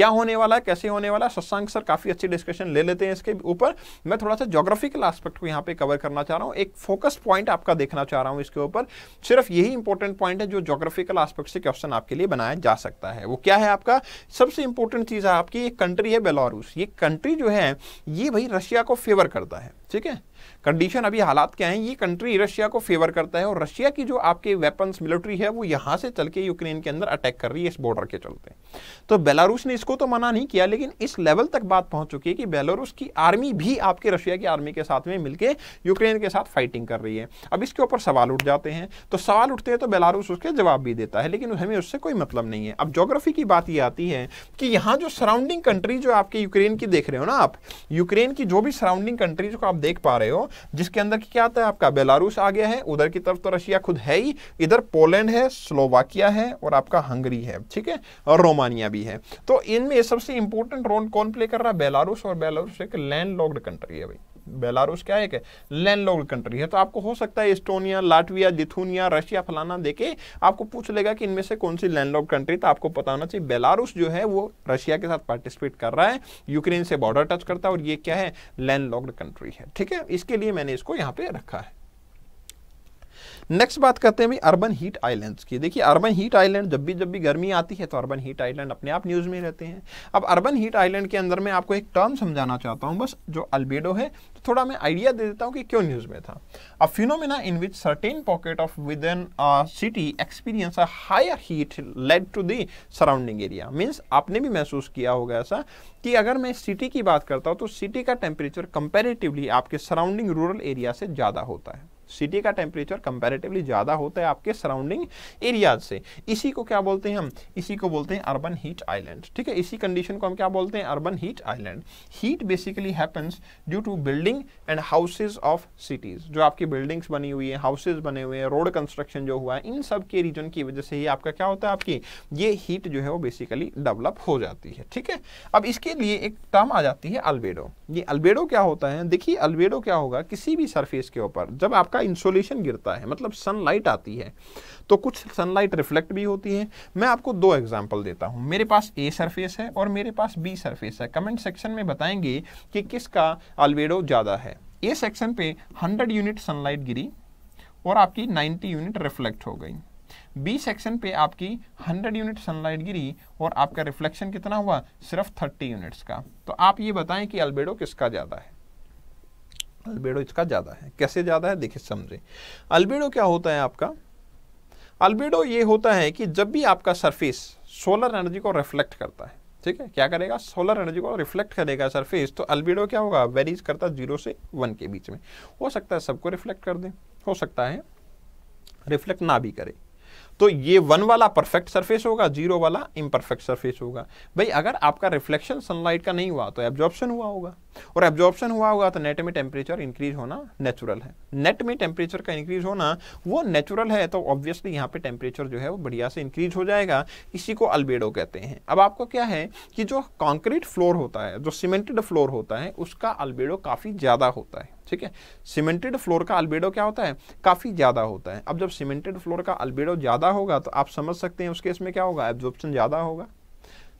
क्या होने वाला है कैसे होने वाला है सत्संग सर काफ़ी अच्छी डिस्कशन ले लेते हैं इसके ऊपर मैं थोड़ा सा जोग्राफिकल आस्पेक्ट को यहाँ पे कवर करना चाह रहा हूँ एक फोकस पॉइंट आपका देखना चाह रहा हूँ इसके ऊपर सिर्फ यही इंपॉर्टेंट पॉइंट है जो जोग्राफिकल आस्पेक्ट से क्वेश्चन आपके लिए बनाया जा सकता है वो क्या है आपका सबसे इंपॉर्टेंट चीज़ है आपकी ये कंट्री है बेलारूस ये कंट्री जो है ये भाई रशिया को फेवर करता है ठीक है कंडीशन अभी हालात क्या हैं ये कंट्री रशिया को फेवर करता है और रशिया की जो आपके वेपन्स मिलिट्री है वो यहां से चल के यूक्रेन के अंदर अटैक कर रही है इस बॉर्डर के चलते तो बेलारूस ने इसको तो मना नहीं किया लेकिन इस लेवल तक बात पहुंच चुकी है कि बेलारूस की आर्मी भी आपके रशिया की आर्मी के साथ में मिलकर यूक्रेन के साथ फाइटिंग कर रही है अब इसके ऊपर सवाल उठ जाते हैं तो सवाल उठते हैं तो बेलारूस उसके जवाब भी देता है लेकिन हमें उससे कोई मतलब नहीं है अब जोग्राफी की बात यह आती है कि यहां जो सराउंडिंग कंट्री जो आपके यूक्रेन की देख रहे हो ना आप यूक्रेन की जो भी सराउंडिंग कंट्रीज को आप देख पा रहे हो जिसके अंदर क्या आता है आपका बेलारूस आ गया है उधर की तरफ तो रशिया खुद है ही इधर पोलैंड है स्लोवाकिया है और आपका हंगरी है ठीक है और रोमानिया भी है तो इनमें सबसे इंपोर्टेंट रोल कौन प्ले कर रहा है बेलारूस और बेलारूस एक लैंड लॉक्ड कंट्री है भाई बेलारूस क्या है लैंडलॉर्ड कंट्री है तो आपको हो सकता है एस्टोनिया लाटविया जिथुनिया रशिया फलाना देखे आपको पूछ लेगा कि इनमें से कौन सी लैंडलॉर्ड कंट्री तो आपको पता होना चाहिए बेलारूस जो है वो रशिया के साथ पार्टिसिपेट कर रहा है यूक्रेन से बॉर्डर टच करता है और ये क्या है लैंडलॉक्ड कंट्री है ठीक है इसके लिए मैंने इसको यहाँ पे रखा है नेक्स्ट बात करते हैं भाई अर्बन हीट आइलैंड्स की देखिए अर्बन हीट आइलैंड जब भी जब भी गर्मी आती है तो अर्बन हीट आइलैंड अपने आप न्यूज़ में रहते हैं अब अर्बन हीट आइलैंड के अंदर मैं आपको एक टर्म समझाना चाहता हूँ बस जो अल्बेडो है तो थोड़ा मैं आइडिया दे देता हूँ कि क्यों न्यूज़ में था a phenomena in which certain pocket of within city experience a higher heat led to the surrounding area means आपने भी महसूस किया होगा ऐसा कि अगर मैं सिटी की बात करता हूँ तो सिटी का टेम्परेचर कंपेरेटिवली आपके सराउंडिंग रूरल एरिया से ज़्यादा होता है सिटी का टेम्परेचर कंपेरेटिवली ज़्यादा होता है आपके सराउंडिंग एरियाज से इसी को क्या बोलते हैं हम इसी को बोलते हैं अर्बन हीट आइलैंड ठीक है इसी कंडीशन को हम क्या बोलते हैं urban heat island heat basically happens due to building and houses of cities जो आपकी बिल्डिंग्स बनी हुई है हाउसेज बने हुए हैं रोड कंस्ट्रक्शन जो हुआ है इन सब के रीजन की वजह से ही आपका क्या होता है आपकी ये हीट जो है वो बेसिकली डेवलप हो जाती है ठीक है अब इसके लिए एक टर्म आ जाती है अल्बेडो ये अल्बेडो क्या होता है देखिए अल्बेडो क्या होगा किसी भी सरफेस के ऊपर जब आपका का इंसोलेशन गिरता है मतलब सनलाइट आती है तो कुछ सनलाइट रिफ्लेक्ट भी होती है मैं आपको दो एग्जाम्पल देता हूँ मेरे पास ए सरफेस है और मेरे पास बी सरफेस है कमेंट सेक्शन में बताएंगे कि किसका अलवेडो ज़्यादा है ए सेक्शन पे 100 यूनिट सनलाइट गिरी और आपकी 90 यूनिट रिफ्लेक्ट हो गई बी सेक्शन पे आपकी 100 यूनिट सनलाइट गिरी और आपका रिफ्लेक्शन कितना हुआ सिर्फ 30 यूनिट्स का तो आप ये बताएं कि अल्बेडो किसका ज़्यादा है अल्बेडो इसका ज़्यादा है कैसे ज़्यादा है देखिए समझें अल्बेडो क्या होता है आपका अल्बेडो ये होता है कि जब भी आपका सरफेस सोलर एनर्जी को रिफ्लेक्ट करता है ठीक है क्या करेगा सोलर एनर्जी को रिफ्लेक्ट करेगा सरफेस तो अल्बेडो क्या होगा वेरीज करता है जीरो से वन के बीच में हो सकता है सबको रिफ्लेक्ट कर दें हो सकता है रिफ्लेक्ट ना भी करे तो ये वन वाला परफेक्ट सरफेस होगा जीरो वाला इम्परफेक्ट सरफेस होगा भाई अगर आपका रिफ्लेक्शन सनलाइट का नहीं हुआ तो एब्जॉर्प्शन हुआ होगा और एब्जॉर्प्शन हुआ होगा तो नेट में टेम्परेचर इंक्रीज होना नेचुरल है नेट में टेम्परेचर का इंक्रीज होना वो नेचुरल है तो ऑब्वियसली यहाँ पे टेम्परेचर जो है वो बढ़िया से इंक्रीज हो जाएगा इसी को अल्बेडो कहते हैं अब आपको क्या है कि जो कॉन्क्रीट फ्लोर होता है जो सीमेंटेड फ्लोर होता है उसका अल्बेडो काफ़ी ज़्यादा होता है ठीक है सीमेंटेड फ्लोर का अल्बेडो क्या होता है काफ़ी ज़्यादा होता है अब जब सीमेंटेड फ्लोर का अल्बेडो ज़्यादा होगा तो आप समझ सकते हैं उसके इसमें क्या होगा एब्जॉर्प्शन ज़्यादा होगा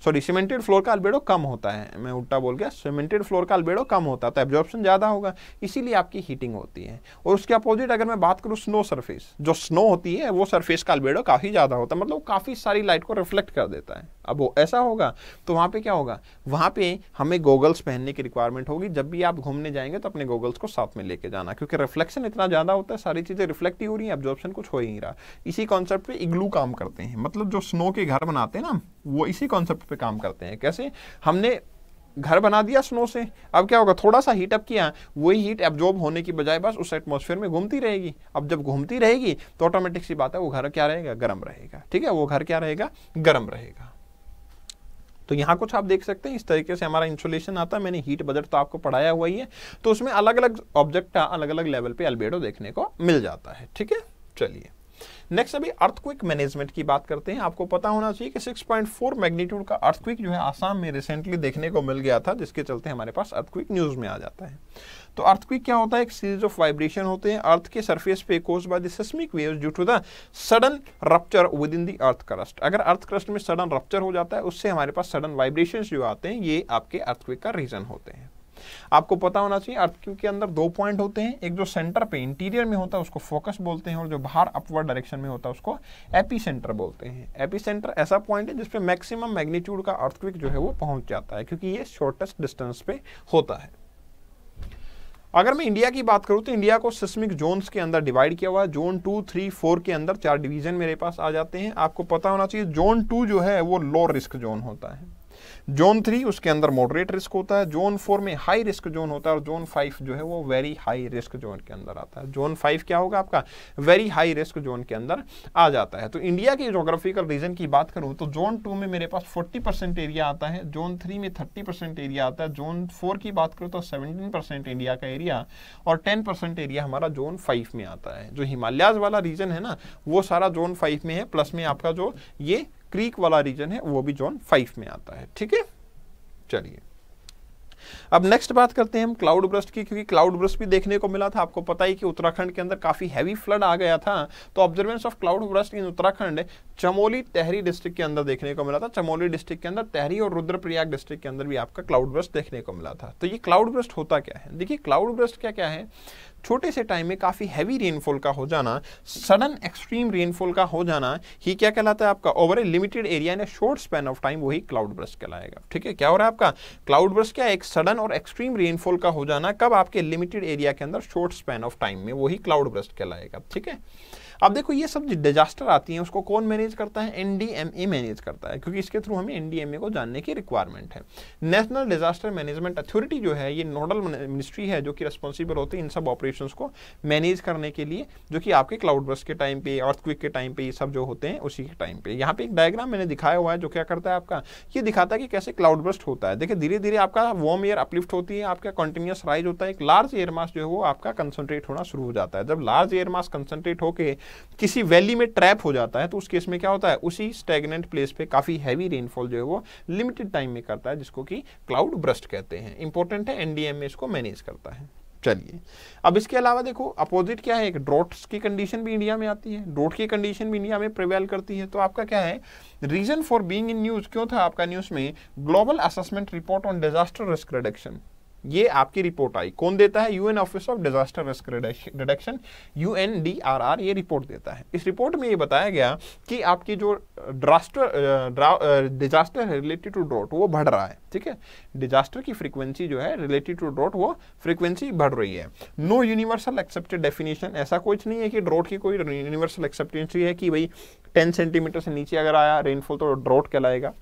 सॉरी सीमेंटेड फ्लोर का अल्बेडो कम होता है मैं उल्टा बोल गया सीमेंटेड फ्लोर का अल्बेडो कम होता है तो एब्जॉर्प्शन ज़्यादा होगा इसीलिए आपकी हीटिंग होती है और उसके अपोजिट अगर मैं बात करूँ स्नो सरफेस जो स्नो होती है वो सरफेस का अल्बेडो काफ़ी ज़्यादा होता है मतलब काफ़ी सारी लाइट को रिफ्लेक्ट कर देता है अब वो ऐसा होगा तो वहाँ पर क्या होगा वहाँ पर हमें गोगल्स पहनने की रिक्वायरमेंट होगी जब भी आप घूमने जाएंगे तो अपने गोगल्स को साथ में लेके जाना क्योंकि रिफ्लेक्शन इतना ज़्यादा होता है सारी चीज़ें रिफ्लेक्ट ही हो रही हैं एब्जॉर्प्शन कुछ हो ही नहीं रहा इसी कॉन्सेप्ट पे इग्लू काम करते हैं मतलब जो स्नो के घर बनाते हैं ना वो इसी कॉन्सेप्ट पे काम करते हैं कैसे हमने घर बना दिया स्नो से अब क्या होगा थोड़ा सा हीटअप किया वही हीट एब्जॉर्ब होने की बजाय बस उस एटमोसफेयर में घूमती रहेगी अब जब घूमती रहेगी तो ऑटोमेटिक सी बात है वो घर क्या रहेगा गर्म रहेगा ठीक है वो घर क्या रहेगा गर्म रहेगा तो यहाँ कुछ आप देख सकते हैं इस तरीके से हमारा इंसुलेशन आता है मैंने हीट बजट तो आपको पढ़ाया हुआ ही है तो उसमें अलग अलग ऑब्जेक्ट का अलग अलग लेवल पे अल्बेडो देखने को मिल जाता है ठीक है चलिए नेक्स्ट अभी अर्थक्विक मैनेजमेंट की बात करते हैं आपको पता होना चाहिए कि 6.4 पॉइंट मैग्नीट्यूड का अर्थक्विक जो है आसाम में रिसेंटली देखने को मिल गया था जिसके चलते हमारे पास अर्थक्विक न्यूज़ में आ जाता है तो अर्थक्विक क्या होता है एक सीरीज ऑफ वाइब्रेशन होते हैं अर्थ के सर्फेस पे cause by the wave due to the sudden rupture within the earth crust अगर अर्थ क्रस्ट में सडन रप्चर हो जाता है उससे हमारे पास सडन वाइब्रेशन जो आते हैं ये आपके अर्थक्विक का रीजन होते हैं आपको पता होना चाहिए अर्थ क्यू के अंदर दो पॉइंट होते हैं एक जो सेंटर पे इंटीरियर में होता है उसको फोकस बोलते हैं और जो बाहर अपवर्ड डायरेक्शन में होता है उसको एपी सेंटर बोलते हैं एपी सेंटर ऐसा पॉइंट है जिसपे मैक्सिमम मैग्नीट्यूड का अर्थ जो है वो पहुंच जाता है क्योंकि ये शॉर्टेस्ट डिस्टेंस पे होता है अगर मैं इंडिया की बात करूं तो इंडिया को सिस्मिक जोन्स के अंदर डिवाइड किया हुआ है जोन टू थ्री फोर के अंदर चार डिवीजन मेरे पास आ जाते हैं आपको पता होना चाहिए जोन टू जो है वो लो रिस्क जोन होता है जोन थ्री उसके अंदर मॉडरेट रिस्क होता है जोन फोर में हाई रिस्क जोन होता है और जोन फाइव जो है वो वेरी हाई रिस्क जोन के अंदर आता है जोन फाइव क्या होगा आपका वेरी हाई रिस्क जोन के अंदर आ जाता है तो इंडिया के जोग्राफिकल रीजन की बात करूँ तो जोन टू में मेरे पास फोर्टी परसेंट एरिया आता है जोन थ्री में थर्टी परसेंट एरिया आता है जोन फोर की बात करूँ तो सेवनटीन परसेंट इंडिया का एरिया और टेन परसेंट एरिया हमारा जोन फाइव में आता है जो हिमालयाज वाला रीजन है ना वो सारा जोन फाइव में है प्लस में आपका जो ये क्रीक वाला रीजन है वो भी जोन फाइव में आता है ठीक है चलिए अब नेक्स्ट बात करते हैं हम क्लाउड ब्रस्ट की क्योंकि क्लाउड ब्रस्ट भी देखने को मिला था आपको पता ही कि उत्तराखंड के अंदर काफी हैवी फ्लड आ गया था तो observance of cloud burst in Uttarakhand Chamoli Tehri district के अंदर देखने को मिला था चमोली डिस्ट्रिक्ट के अंदर तहरी और रुद्रप्रयाग डिस्ट्रिक्ट के अंदर भी आपका क्लाउड ब्रस्ट देखने को मिला था तो ये क्लाउड ब्रस्ट होता क्या है देखिए क्लाउड ब्रस्ट क्या क्या है छोटे से टाइम में काफ़ी हैवी रेनफॉल का हो जाना सडन एक्सट्रीम रेनफॉल का हो जाना ही क्या कहलाता है आपका over a limited area in short span of time वही क्लाउड ब्रश कहलाएगा ठीक है क्या हो रहा है आपका क्लाउड ब्रश क्या एक सडन और एक्सट्रीम रेनफॉल का हो जाना कब आपके लिमिटेड एरिया के अंदर शॉर्ट स्पैन ऑफ टाइम में वही क्लाउड ब्रस्ट कहलाएगा ठीक है अब देखो ये सब डिजास्टर आती हैं उसको कौन मैनेज करता है एनडीएमए मैनेज करता है क्योंकि इसके थ्रू हमें एनडीएमए को जानने की रिक्वायरमेंट है नेशनल डिजास्टर मैनेजमेंट अथॉरिटी जो है ये नोडल मिनिस्ट्री है जो कि रिस्पॉन्सिबल होती है इन सब ऑपरेशन को मैनेज करने के लिए जो कि आपके क्लाउड बस के टाइम पे अर्थक्विक के टाइम पे ये सब जो होते हैं उसी के टाइम पे यहाँ पे एक डायग्राम मैंने दिखाया हुआ है जो क्या करता है आपका ये दिखाता है कि कैसे क्लाउड बस्ट होता है देखिए धीरे धीरे आपका वॉर्म एयर अपलिफ्ट होती है आपका कंटिन्यूस राइज होता है एक लार्ज एयर मास जो है वो आपका कंसनट्रेट होना शुरू हो जाता है जब लार्ज एयर मास कंसनट्रेट होकर किसी वैली में ट्रैप हो जाता है तो उस केस में क्या होता है उसी स्टेगनेंट प्लेस पे काफ़ी हैवी रेनफॉल जो है वो लिमिटेड टाइम में करता है जिसको कि क्लाउड ब्रस्ट कहते हैं इंपॉर्टेंट है एनडीएम में इसको मैनेज करता है चलिए अब इसके अलावा देखो अपोजिट क्या है एक ड्रोट्स की कंडीशन भी इंडिया में आती है ड्रोट की कंडीशन भी इंडिया में प्रिवेल करती है तो आपका क्या है reason for being in news क्यों था आपका न्यूज में global assessment report on disaster risk reduction ये आपकी रिपोर्ट आई कौन देता है UN office of disaster risk reduction or ये रिपोर्ट देता है इस रिपोर्ट में ये बताया गया कि आपकी जो ड्रास्टर डिजास्टर रिलेटेड टू ड्रॉट वो बढ़ रहा है ठीक है डिजास्टर की फ्रीक्वेंसी जो है रिलेटेड टू ड्रॉट वो फ्रीक्वेंसी बढ़ रही है नो यूनिवर्सल एक्सेप्टेड डेफिनेशन ऐसा कुछ नहीं है कि ड्रॉट की कोई यूनिवर्सल एक्सेप्टेंसी है कि भाई टेन सेंटीमीटर से नीचे अगर आया रेनफॉल तो ड्रॉट कहलाएगा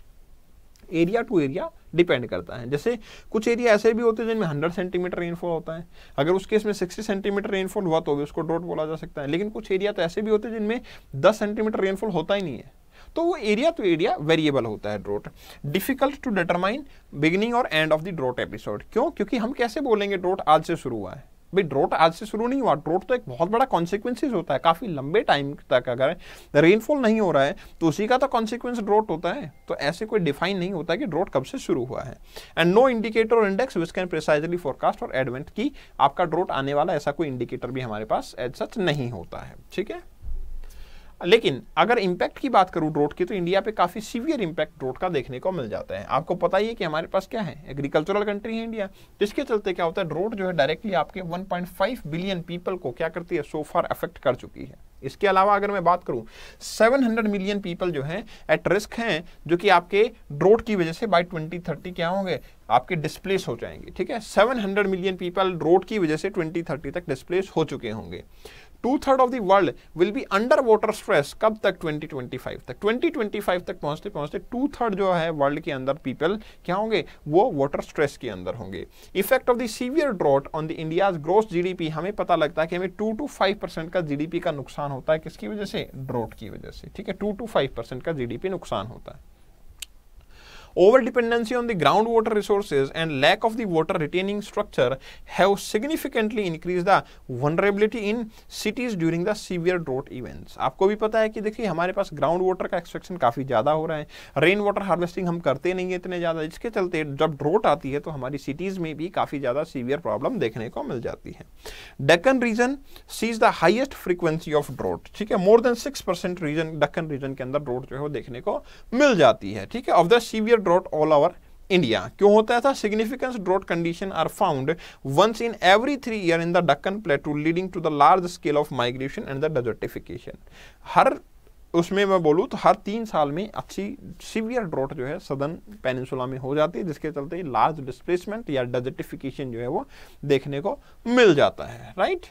एरिया टू एरिया डिपेंड करता है जैसे कुछ एरिया ऐसे भी होते हैं जिनमें 100 सेंटीमीटर रेनफॉल होता है अगर उस केस में 60 सेंटीमीटर रेनफॉल हुआ तो भी उसको ड्रॉट बोला जा सकता है लेकिन कुछ एरिया तो ऐसे भी होते हैं जिनमें 10 सेंटीमीटर रेनफॉल होता ही नहीं है तो वो एरिया टू एरिया वेरिएबल होता है drought difficult to determine beginning और end of the drought episode क्यों क्योंकि हम कैसे बोलेंगे ड्रोट आज से शुरू हुआ है भाई ड्रोट आज से शुरू नहीं हुआ ड्रोट तो एक बहुत बड़ा कॉन्सिक्वेंसिस होता है काफ़ी लंबे टाइम तक अगर रेनफॉल नहीं हो रहा है तो उसी का तो कॉन्सिक्वेंस ड्रोट होता है तो ऐसे कोई डिफाइन नहीं होता कि ड्रोट कब से शुरू हुआ है and no indicator index which can precisely forecast और एडवेंट की आपका ड्रोट आने वाला ऐसा कोई इंडिकेटर भी हमारे पास एज सच नहीं होता है ठीक है लेकिन अगर इम्पैक्ट की बात करूँ ड्रोट की तो इंडिया पे काफ़ी सीवियर इम्पैक्ट ड्रोट का देखने को मिल जाता है आपको पता ही है कि हमारे पास क्या है एग्रीकल्चरल कंट्री है तो इंडिया जिसके चलते क्या होता है ड्रोट जो है डायरेक्टली आपके 1.5 बिलियन पीपल को क्या करती है सो फार अफेक्ट कर चुकी है इसके अलावा अगर मैं बात करूं 700 मिलियन पीपल जो हैं एट रिस्क हैं जो कि आपके ड्रोट की वजह से बाय 2030 क्या होंगे आपके डिस्प्लेस हो जाएंगे ठीक है 700 मिलियन पीपल ड्रोट की वजह से 2030 तक डिस्प्लेस हो चुके होंगे two third of the world will be under water stress कब तक 2025 तक 2025 तक पहुंचते पहुंचते टू थर्ड जो है वर्ल्ड के अंदर पीपल क्या होंगे वो वाटर स्ट्रेस के अंदर होंगे effect of the severe drought on the India's gross GDP हमें पता लगता है कि हमें टू टू फाइव परसेंट का जीडीपी का नुकसान होता है किसकी वजह से ड्रॉट की वजह से ठीक है टू टू फाइव परसेंट का जीडीपी नुकसान होता है over dependency on on ground water resources and lack of the water retaining structure have significantly increase the vulnerability in cities during the severe drought events आपको भी पता है कि देखिए हमारे पास ग्राउंड वाटर का एक्सट्रैक्शन काफ़ी ज़्यादा हो रहा है रेन वाटर हार्वेस्टिंग हम करते नहीं है इतने ज़्यादा इसके चलते जब ड्रोट आती है तो हमारी सिटीज़ में भी काफ़ी ज़्यादा सीवियर प्रॉब्लम देखने को मिल जाती है Deccan region sees the highest frequency of drought ठीक है more than six percent region Deccan region के अंदर ड्रोट जो है वो देखने को मिल जाती है ठीक है of the severe drought all over India क्यों होता है था significance drought condition are found once in every three year in the Deccan plateau leading to the large scale of migration and the desertification हर उसमें मैं बोलूँ तो हर तीन साल में अच्छी सीवियर ड्रॉट जो है सदन पेनिसुला में हो जाती है जिसके चलते लार्ज डिस्प्लेसमेंट या डेजर्टिफिकेशन जो है वो देखने को मिल जाता है राइट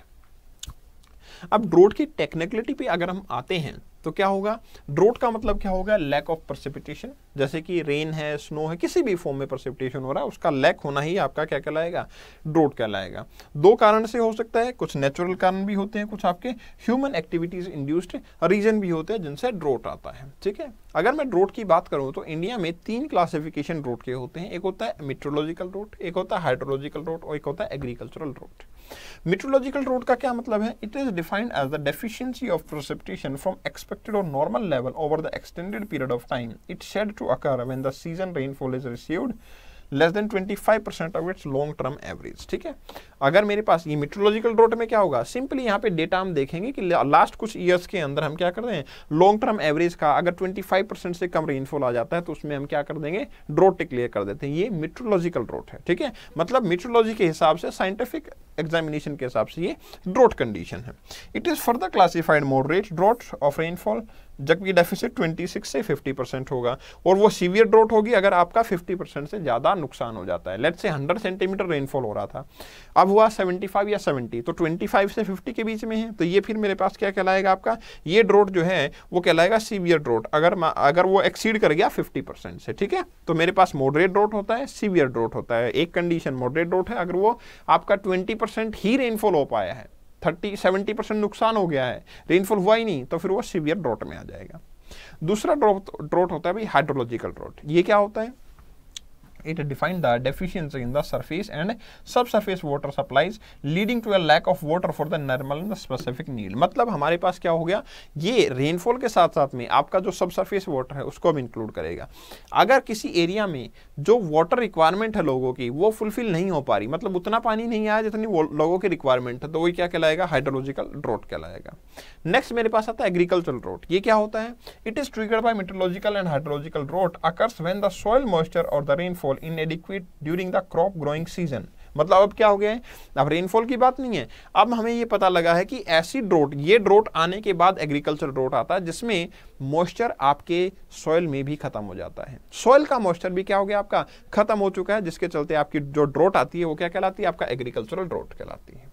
अब ड्रोट की टेक्निकलिटी पे अगर हम आते हैं तो क्या होगा ड्रोट का मतलब क्या होगा लैक ऑफ प्रसिपिटेशन जैसे कि रेन है स्नो है किसी भी फॉर्म में प्रसिपिटेशन हो रहा है उसका लैक होना ही आपका क्या कहलाएगा ड्रोट कहलाएगा दो कारण से हो सकता है कुछ नेचुरल कारण भी होते हैं कुछ आपके ह्यूमन एक्टिविटीज इंड्यूस्ड रीजन भी होते हैं जिनसे ड्रोट आता है ठीक है अगर मैं ड्रोट की बात करूं तो इंडिया में तीन क्लासिफिकेशन ड्रोट के होते हैं एक होता है मिट्रोलॉजिकल ड्रोट एक होता है हाइड्रोलॉजिकल ड्रोट और एक होता है एग्रीकल्चरल ड्रोट मिट्रोलॉजिकल ड्रोट का क्या मतलब है it is defined as the deficiency of precipitation from ex expected or normal level over the extended period of time. It's said to occur when the season rainfall is received less than 25 percent of its long term average ठीक है अगर मेरे पास ये मिट्रोलॉजिकल road में क्या होगा simply यहाँ पे डेटा हम देखेंगे कि लास्ट कुछ ईयर्स के अंदर हम क्या कर रहे हैं लॉन्ग टर्म एवरेज का अगर 25 परसेंट से कम रेनफॉल आ जाता है तो उसमें हम क्या कर देंगे ड्रोट डिक्लेयर कर देते हैं ये मिट्रोलॉजिकल रोट है ठीक है मतलब मिट्रोलॉजी के हिसाब से साइंटिफिक एग्जामिनेशन के हिसाब से ये ड्रोट कंडीशन है it is further classified moderate drought of rainfall जबकि डेफिसिट 26 से 50 परसेंट होगा और वो सीवियर ड्रॉट होगी अगर आपका 50 परसेंट से ज़्यादा नुकसान हो जाता है लेट से 100 सेंटीमीटर रेनफॉल हो रहा था अब हुआ 75 या 70 तो 25 से 50 के बीच में है तो ये फिर मेरे पास क्या कहलाएगा आपका ये ड्रॉट जो है वो कहलाएगा सीवियर ड्रॉट अगर अगर वो एक्सीड कर गया फिफ्टी से ठीक है तो मेरे पास मॉडरेट ड्रॉट होता है सीवियर ड्रॉट होता है एक कंडीशन मॉडरेट ड्रॉट है अगर वो आपका ट्वेंटी ही रेनफॉल हो पाया है थर्टी सेवेंटी परसेंट नुकसान हो गया है रेनफॉल हुआ ही नहीं तो फिर वो सीवियर ड्रॉट में आ जाएगा दूसरा ड्रॉट ड्रॉट होता है भाई हाइड्रोलॉजिकल ड्रॉट ये क्या होता है it defined the deficiency in the surface and subsurface water supplies leading to a lack of water for the normal and the specific need मतलब हमारे पास क्या हो गया ये रेनफॉल के साथ साथ में आपका जो सबसरफेस वाटर है उसको भी इंक्लूड करेगा अगर किसी एरिया में जो वाटर रिक्वायरमेंट है लोगों की वो फुलफिल नहीं हो पा रही मतलब उतना पानी नहीं आया जितनी लोगों की रिक्वायरमेंट है तो वही क्या कहलाएगा हाइड्रोलॉजिकल ड्रोट कहलाएगा नेक्स्ट मेरे पास आता है एग्रीकल्चरल ड्रोट ये क्या होता है it is triggered by meteorological and hydrological drought occurs when the soil moisture और द रेनफॉल और inadequate during the crop growing season मतलब अब क्या हो गया है अब रेनफॉल की बात नहीं है अब हमें ये पता लगा है कि ऐसी ड्रोट ये ड्रोट आने के बाद एग्रीकल्चर ड्रोट आता है जिसमें मॉइस्चर आपके सॉयल में भी खत्म हो जाता है सॉयल का मॉइस्चर भी क्या हो गया आपका खत्म हो चुका है जिसके चलते आपकी जो ड्रोट आती है वो क्या कहलाती है आपका एग्रीकल्चरल ड्रोट कहलाती है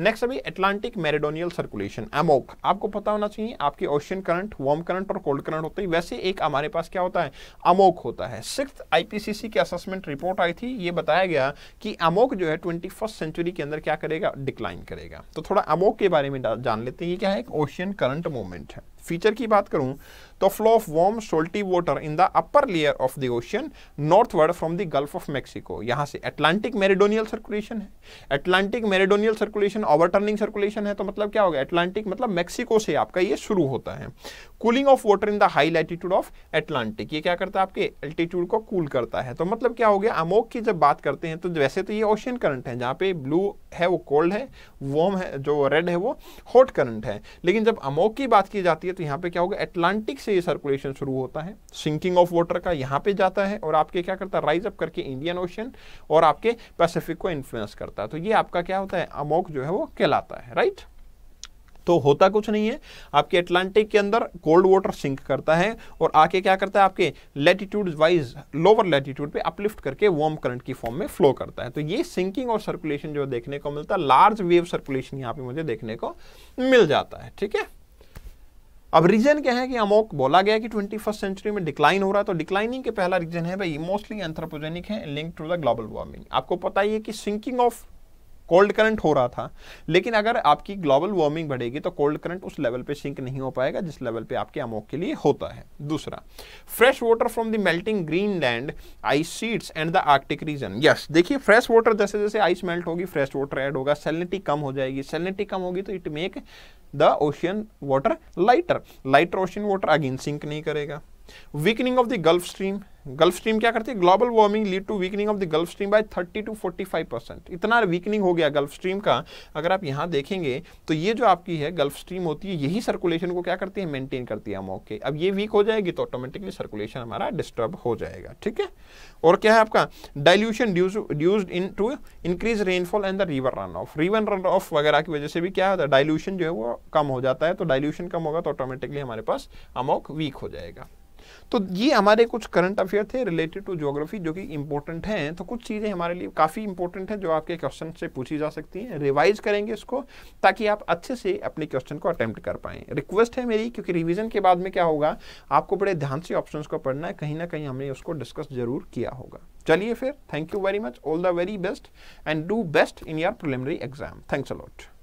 नेक्स्ट अभी एटलांटिक मेरेडोनियल सर्कुलेशन एमोक आपको पता होना चाहिए आपके ओशियन करंट वार्म करंट और कोल्ड करंट होते हैं वैसे एक हमारे पास क्या होता है अमोक होता है सिक्स आईपीसीसी की असेसमेंट रिपोर्ट आई थी ये बताया गया कि अमोक जो है ट्वेंटी सेंचुरी के अंदर क्या करेगा डिक्लाइन करेगा तो थोड़ा अमोक के बारे में जान लेते हैं ये क्या है एक ओशियन करंट मूवमेंट है फीचर की बात करूं तो flow of warm salty water in the upper layer of the ocean northward from the Gulf of Mexico यहां से अटलांटिक मेरिडोनियल सर्कुलेशन है Atlantic meridional circulation overturning circulation है तो मतलब क्या होगा अटलांटिक मतलब मेक्सिको से आपका ये शुरू होता है cooling of water in the high latitude of Atlantic ये क्या करता है आपके एल्टीट्यूड को कूल cool करता है तो मतलब क्या हो गया अमोक की जब बात करते हैं तो वैसे तो ये ओशियन करंट है जहाँ पे ब्लू है वो कोल्ड है वॉर्म है जो रेड है वो हॉट करंट है लेकिन जब अमोक की बात की जाती है तो यहाँ पे क्या होगा अटलांटिक से ये सर्कुलेशन शुरू होता है सिंकिंग ऑफ वाटर का यहाँ पे जाता है और आपके क्या करता है राइज अप करके इंडियन ओशन और आपके पैसिफिक को इन्फ्लुएंस करता है तो ये आपका क्या होता है अमोक जो है वो कहलाता है राइट तो होता कुछ नहीं है आपके अटलांटिक के अंदर कोल्ड वाटर सिंक करता है और आके क्या करता है आपके लेटीट्यूड वाइज लोअर लेटीट्यूड पे अपलिफ्ट करके वार्म करंट की फॉर्म में फ्लो करता है तो ये सिंकिंग और सर्कुलेशन जो देखने को मिलता है लार्ज वेव सर्कुलेशन यहाँ पे मुझे देखने को मिल जाता है ठीक है अब रीजन क्या है कि अमोक बोला गया कि ट्वेंटी फर्स्ट सेंचुरी में डिक्लाइन हो रहा है तो डिक्लाइनिंग के पहला रीजन है भाई मोस्टली एंथ्रोपोजेनिक है link to the global warming आपको पता ही है कि सिंकिंग ऑफ कोल्ड करंट हो रहा था लेकिन अगर आपकी ग्लोबल वार्मिंग बढ़ेगी तो कोल्ड करंट उस लेवल पे सिंक नहीं हो पाएगा जिस लेवल पे आपके अमोक के लिए होता है दूसरा fresh water from the melting Greenland ice sheets and the Arctic region yes देखिए फ्रेश वाटर जैसे जैसे आइस मेल्ट होगी फ्रेश वाटर एड होगा सेलिनिटी कम हो जाएगी सेलिनिटी कम होगी तो it make the ocean water lighter lighter ocean water again sink नहीं करेगा weakening of the Gulf Stream Gulf Stream क्या करती है global warming lead to weakening of the Gulf stream bye 30 to 45 percent इतना weakening हो गया gulf stream का अगर आप यहाँ देखेंगे तो ये जो आपकी है गल्फ स्ट्रीम होती है यही सर्कुलेशन को क्या करती है मेंटेन करती है अमोक के अब ये वीक हो जाएगी तो ऑटोमेटिकली सर्कुलेशन हमारा डिस्टर्ब हो जाएगा ठीक है और क्या है आपका dilution dues in to increase rainfall and the river run off river run off वगैरह की वजह से भी क्या होता है डायल्यूशन जो है वो कम हो जाता है तो डायल्यूशन कम होगा तो ऑटोमेटिकली हमारे पास अमोक वीक हो जाएगा तो ये हमारे कुछ करंट अफेयर थे रिलेटेड टू जोग्राफी जो कि इंपॉर्टेंट हैं तो कुछ चीज़ें हमारे लिए काफ़ी इंपॉर्टेंट हैं जो आपके क्वेश्चन से पूछी जा सकती हैं रिवाइज करेंगे इसको ताकि आप अच्छे से अपने क्वेश्चन को अटैम्प्ट कर पाएँ रिक्वेस्ट है मेरी क्योंकि रिविजन के बाद में क्या होगा आपको बड़े ध्यान से ऑप्शन को पढ़ना है कहीं ना कहीं हमने उसको डिस्कस जरूर किया होगा चलिए फिर thank you very much all the very best and do best in your preliminary exam thanks allot